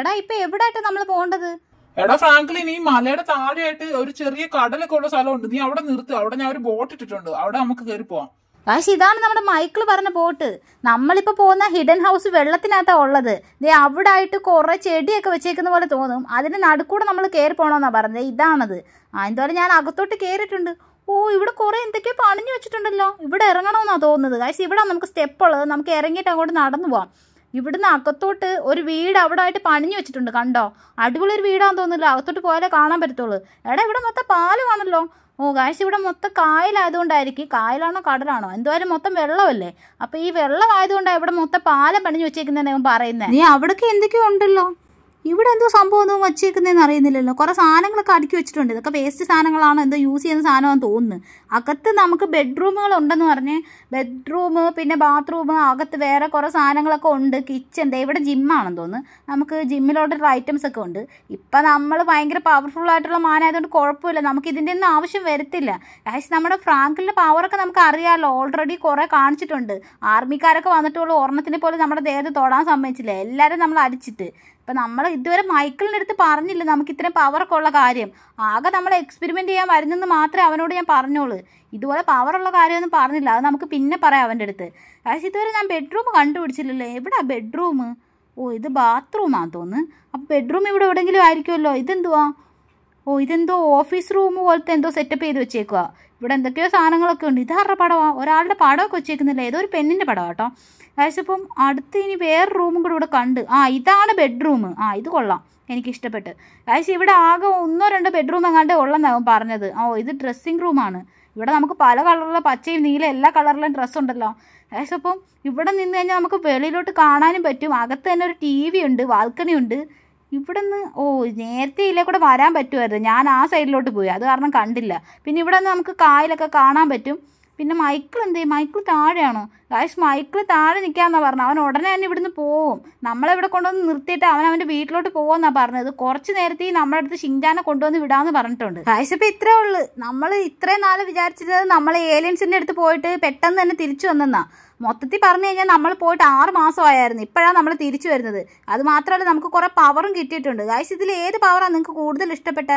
എടാ ഇപ്പൊ എവിടായിട്ട് നമ്മൾ പോകേണ്ടത് എടാ ഫ്രാങ്ക്ലിൻ ഈ മലയുടെ താഴെയായിട്ട് ഒരു ചെറിയ കടലൊക്കെ ഉള്ള സ്ഥലമുണ്ട് നീ അവിടെ നിർത്തു അവിടെ ഞാൻ ഒരു ബോട്ട് ഇട്ടിട്ടുണ്ട് അവിടെ നമുക്ക് കയറി പോവാം പക്ഷെ ഇതാണ് നമ്മുടെ മൈക്കിൾ പറഞ്ഞ ബോട്ട് നമ്മളിപ്പോൾ പോകുന്ന ഹിഡൻ ഹൗസ് വെള്ളത്തിനകത്താണ് ഉള്ളത് ദേ അവിടെ ആയിട്ട് കുറേ ചെടിയൊക്കെ വെച്ചേക്കുന്ന പോലെ തോന്നും അതിൻ്റെ നടുക്കൂടെ നമ്മൾ കയറി പോകണമെന്നാണ് പറഞ്ഞത് ഇതാണത് ആ എന്തായാലും ഞാൻ അകത്തോട്ട് കയറിയിട്ടുണ്ട് ഓ ഇവിടെ കുറേ എന്തൊക്കെയോ പണിഞ്ഞു വെച്ചിട്ടുണ്ടല്ലോ ഇവിടെ ഇറങ്ങണമെന്നാണ് തോന്നുന്നത് കാശ് ഇവിടെ നമുക്ക് സ്റ്റെപ്പ് ഉള്ളത് നമുക്ക് ഇറങ്ങിയിട്ട് അങ്ങോട്ട് നടന്നു പോവാം ഇവിടുന്ന് അകത്തോട്ട് ഒരു വീട് അവിടെ ആയിട്ട് പണിഞ്ഞു വെച്ചിട്ടുണ്ട് കണ്ടോ അടിപൊളി ഒരു വീടാന്ന് തോന്നുന്നില്ല അകത്തോട്ട് പോയാലേ കാണാൻ പറ്റത്തുള്ളൂ എടാ ഇവിടെ മൊത്തം പാലമാണല്ലോ ഓ ഗായ്സ് ഇവിടെ മൊത്തം കായലായതുകൊണ്ടായിരിക്കും കായലാണോ കടലാണോ എന്തായാലും മൊത്തം വെള്ളമല്ലേ അപ്പൊ ഈ വെള്ളം ആയതുകൊണ്ടാണ് ഇവിടെ മൊത്തം പാലം പണിഞ്ഞു വെച്ചേക്കുന്നതെന്ന് പറയുന്നത് നീ അവിടേക്ക് എന്തൊക്കെയോ ഉണ്ടല്ലോ ഇവിടെ എന്തോ സംഭവം ഒന്നും വച്ചേക്കുന്നതെന്ന് അറിയുന്നില്ലല്ലോ കുറേ സാധനങ്ങളൊക്കെ അടുക്കി വെച്ചിട്ടുണ്ട് ഇതൊക്കെ വേസ്റ്റ് സാധനങ്ങളാണ് എന്തോ യൂസ് ചെയ്യുന്ന സാധനമാണെന്ന് തോന്നുന്നു അകത്ത് നമുക്ക് ബെഡ്റൂമുകൾ ഉണ്ടെന്ന് പറഞ്ഞ് ബെഡ്റൂം പിന്നെ ബാത്റൂം അകത്ത് വേറെ കുറേ സാധനങ്ങളൊക്കെ ഉണ്ട് കിച്ചൺ ദേ ഇവിടെ ജിമ്മാണെന്ന് തോന്നുന്നു നമുക്ക് ജിമ്മിലോട്ടുള്ള ഐറ്റംസ് ഒക്കെ ഉണ്ട് ഇപ്പം നമ്മൾ ഭയങ്കര പവർഫുൾ ആയിട്ടുള്ള മാനായതുകൊണ്ട് കുഴപ്പമില്ല നമുക്ക് ഇതിൻ്റെ ഒന്നും ആവശ്യം വരത്തില്ല കാശ് നമ്മുടെ ഫ്രാങ്കിലിൻ്റെ പവറൊക്കെ നമുക്ക് അറിയാമല്ലോ ഓൾറെഡി കുറേ കാണിച്ചിട്ടുണ്ട് ആർമിക്കാരൊക്കെ വന്നിട്ടുള്ള ഓർണത്തിനെ പോലെ നമ്മുടെ ദേഹത്ത് തൊടാൻ സമ്മതിച്ചില്ല എല്ലാവരും നമ്മൾ അടിച്ചിട്ട് ഇപ്പം നമ്മൾ ഇതുവരെ മൈക്കിളിൻ്റെ അടുത്ത് പറഞ്ഞില്ല നമുക്ക് ഇത്രയും പവറൊക്കെ ഉള്ള കാര്യം ആകെ നമ്മൾ എക്സ്പെരിമെൻ്റ് ചെയ്യാൻ വരുന്നെന്ന് മാത്രമേ അവനോട് ഞാൻ പറഞ്ഞോളൂ ഇതുപോലെ പവറുള്ള കാര്യമൊന്നും പറഞ്ഞില്ല അത് നമുക്ക് പിന്നെ പറയാം അവൻ്റെ അടുത്ത് പക്ഷേ ഇതുവരെ ഞാൻ ബെഡ്റൂം കണ്ടുപിടിച്ചില്ലല്ലോ എവിടാ ബെഡ്റൂം ഓ ഇത് ബാത്റൂമാണെന്ന് തോന്നുന്നു അപ്പോൾ ബെഡ്റൂം ഇവിടെ എവിടെയെങ്കിലും ആയിരിക്കുമല്ലോ ഇതെന്തുവാ ഓ ഇതെന്തോ ഓഫീസ് റൂം പോലത്തെ എന്തോ സെറ്റപ്പ് ചെയ്ത് വെച്ചേക്കുവാ ഇവിടെ എന്തൊക്കെയോ സാധനങ്ങളൊക്കെ ഉണ്ട് ഇതാരുടെ പടമാണ് ഒരാളുടെ പടമൊക്കെ വെച്ചേക്കുന്നില്ല ഏതോ ഒരു പെണ്ണിൻ്റെ പടമാണ് കേട്ടോ കഴിച്ചപ്പം അടുത്ത് ഇനി വേറെ റൂമും കൂടെ ഇവിടെ കണ്ട് ആ ഇതാണ് ബെഡ്റൂം ആ ഇത് കൊള്ളാം എനിക്ക് ഇഷ്ടപ്പെട്ട് കഴിച്ച് ഇവിടെ ആകെ ഒന്നോ രണ്ടോ ബെഡ്റൂം എങ്ങാണ്ട് ഉള്ളെന്നാവും പറഞ്ഞത് ഓ ഇത് ഡ്രസ്സിങ് റൂമാണ് ഇവിടെ നമുക്ക് പല കളറിലുള്ള പച്ചയും നീല എല്ലാ കളറിലും ഡ്രസ്സ് ഉണ്ടല്ലോ ഏകദേശം അപ്പം ഇവിടെ നിന്ന് കഴിഞ്ഞാൽ നമുക്ക് വെളിയിലോട്ട് കാണാനും പറ്റും അകത്ത് തന്നെ ഒരു ടി വി ഉണ്ട് ബാൽക്കണി ഉണ്ട് ഇവിടെ നിന്ന് ഓ നേരത്തെ ഇല്ലേ കൂടെ വരാൻ പറ്റുമായിരുന്നു ഞാൻ ആ സൈഡിലോട്ട് പോയി അത് കാരണം കണ്ടില്ല പിന്നെ ഇവിടെ നിന്ന് നമുക്ക് കായലൊക്കെ കാണാൻ പറ്റും പിന്നെ മൈക്കിൾ എന്ത് ചെയ്യും മൈക്കിൾ താഴെയാണോ ഗായ്സ് മൈക്കിൾ താഴെ നിൽക്കാമെന്നാണ് പറഞ്ഞത് അവൻ ഉടനെ തന്നെ ഇവിടുന്ന് പോവും നമ്മളെവിടെ കൊണ്ടുവന്ന് നിർത്തിയിട്ട് അവൻ അവൻ്റെ വീട്ടിലോട്ട് പോകുമെന്നാണ് പറഞ്ഞത് കുറച്ച് നേരത്തെ നമ്മുടെ അടുത്ത് ഷിങ്ജാനെ കൊണ്ടുവന്ന് വിടാമെന്ന് പറഞ്ഞിട്ടുണ്ട് ഗായ്സ് ഇപ്പം ഇത്രേ ഉള്ളൂ നമ്മൾ ഇത്രയും നാൾ വിചാരിച്ചത് നമ്മൾ ഏലിയൻസിൻ്റെ അടുത്ത് പോയിട്ട് പെട്ടെന്ന് തന്നെ തിരിച്ചു വന്നെന്നാ മൊത്തത്തിൽ പറഞ്ഞു കഴിഞ്ഞാൽ നമ്മൾ പോയിട്ട് ആറ് മാസമായിരുന്നു ഇപ്പോഴാണ് നമ്മൾ തിരിച്ചു വരുന്നത് അത് മാത്രമല്ല നമുക്ക് കുറേ പവറും കിട്ടിയിട്ടുണ്ട് ഗായ്സ് ഇതിൽ ഏത് പവറാണ് നിങ്ങൾക്ക് കൂടുതൽ ഇഷ്ടപ്പെട്ടത്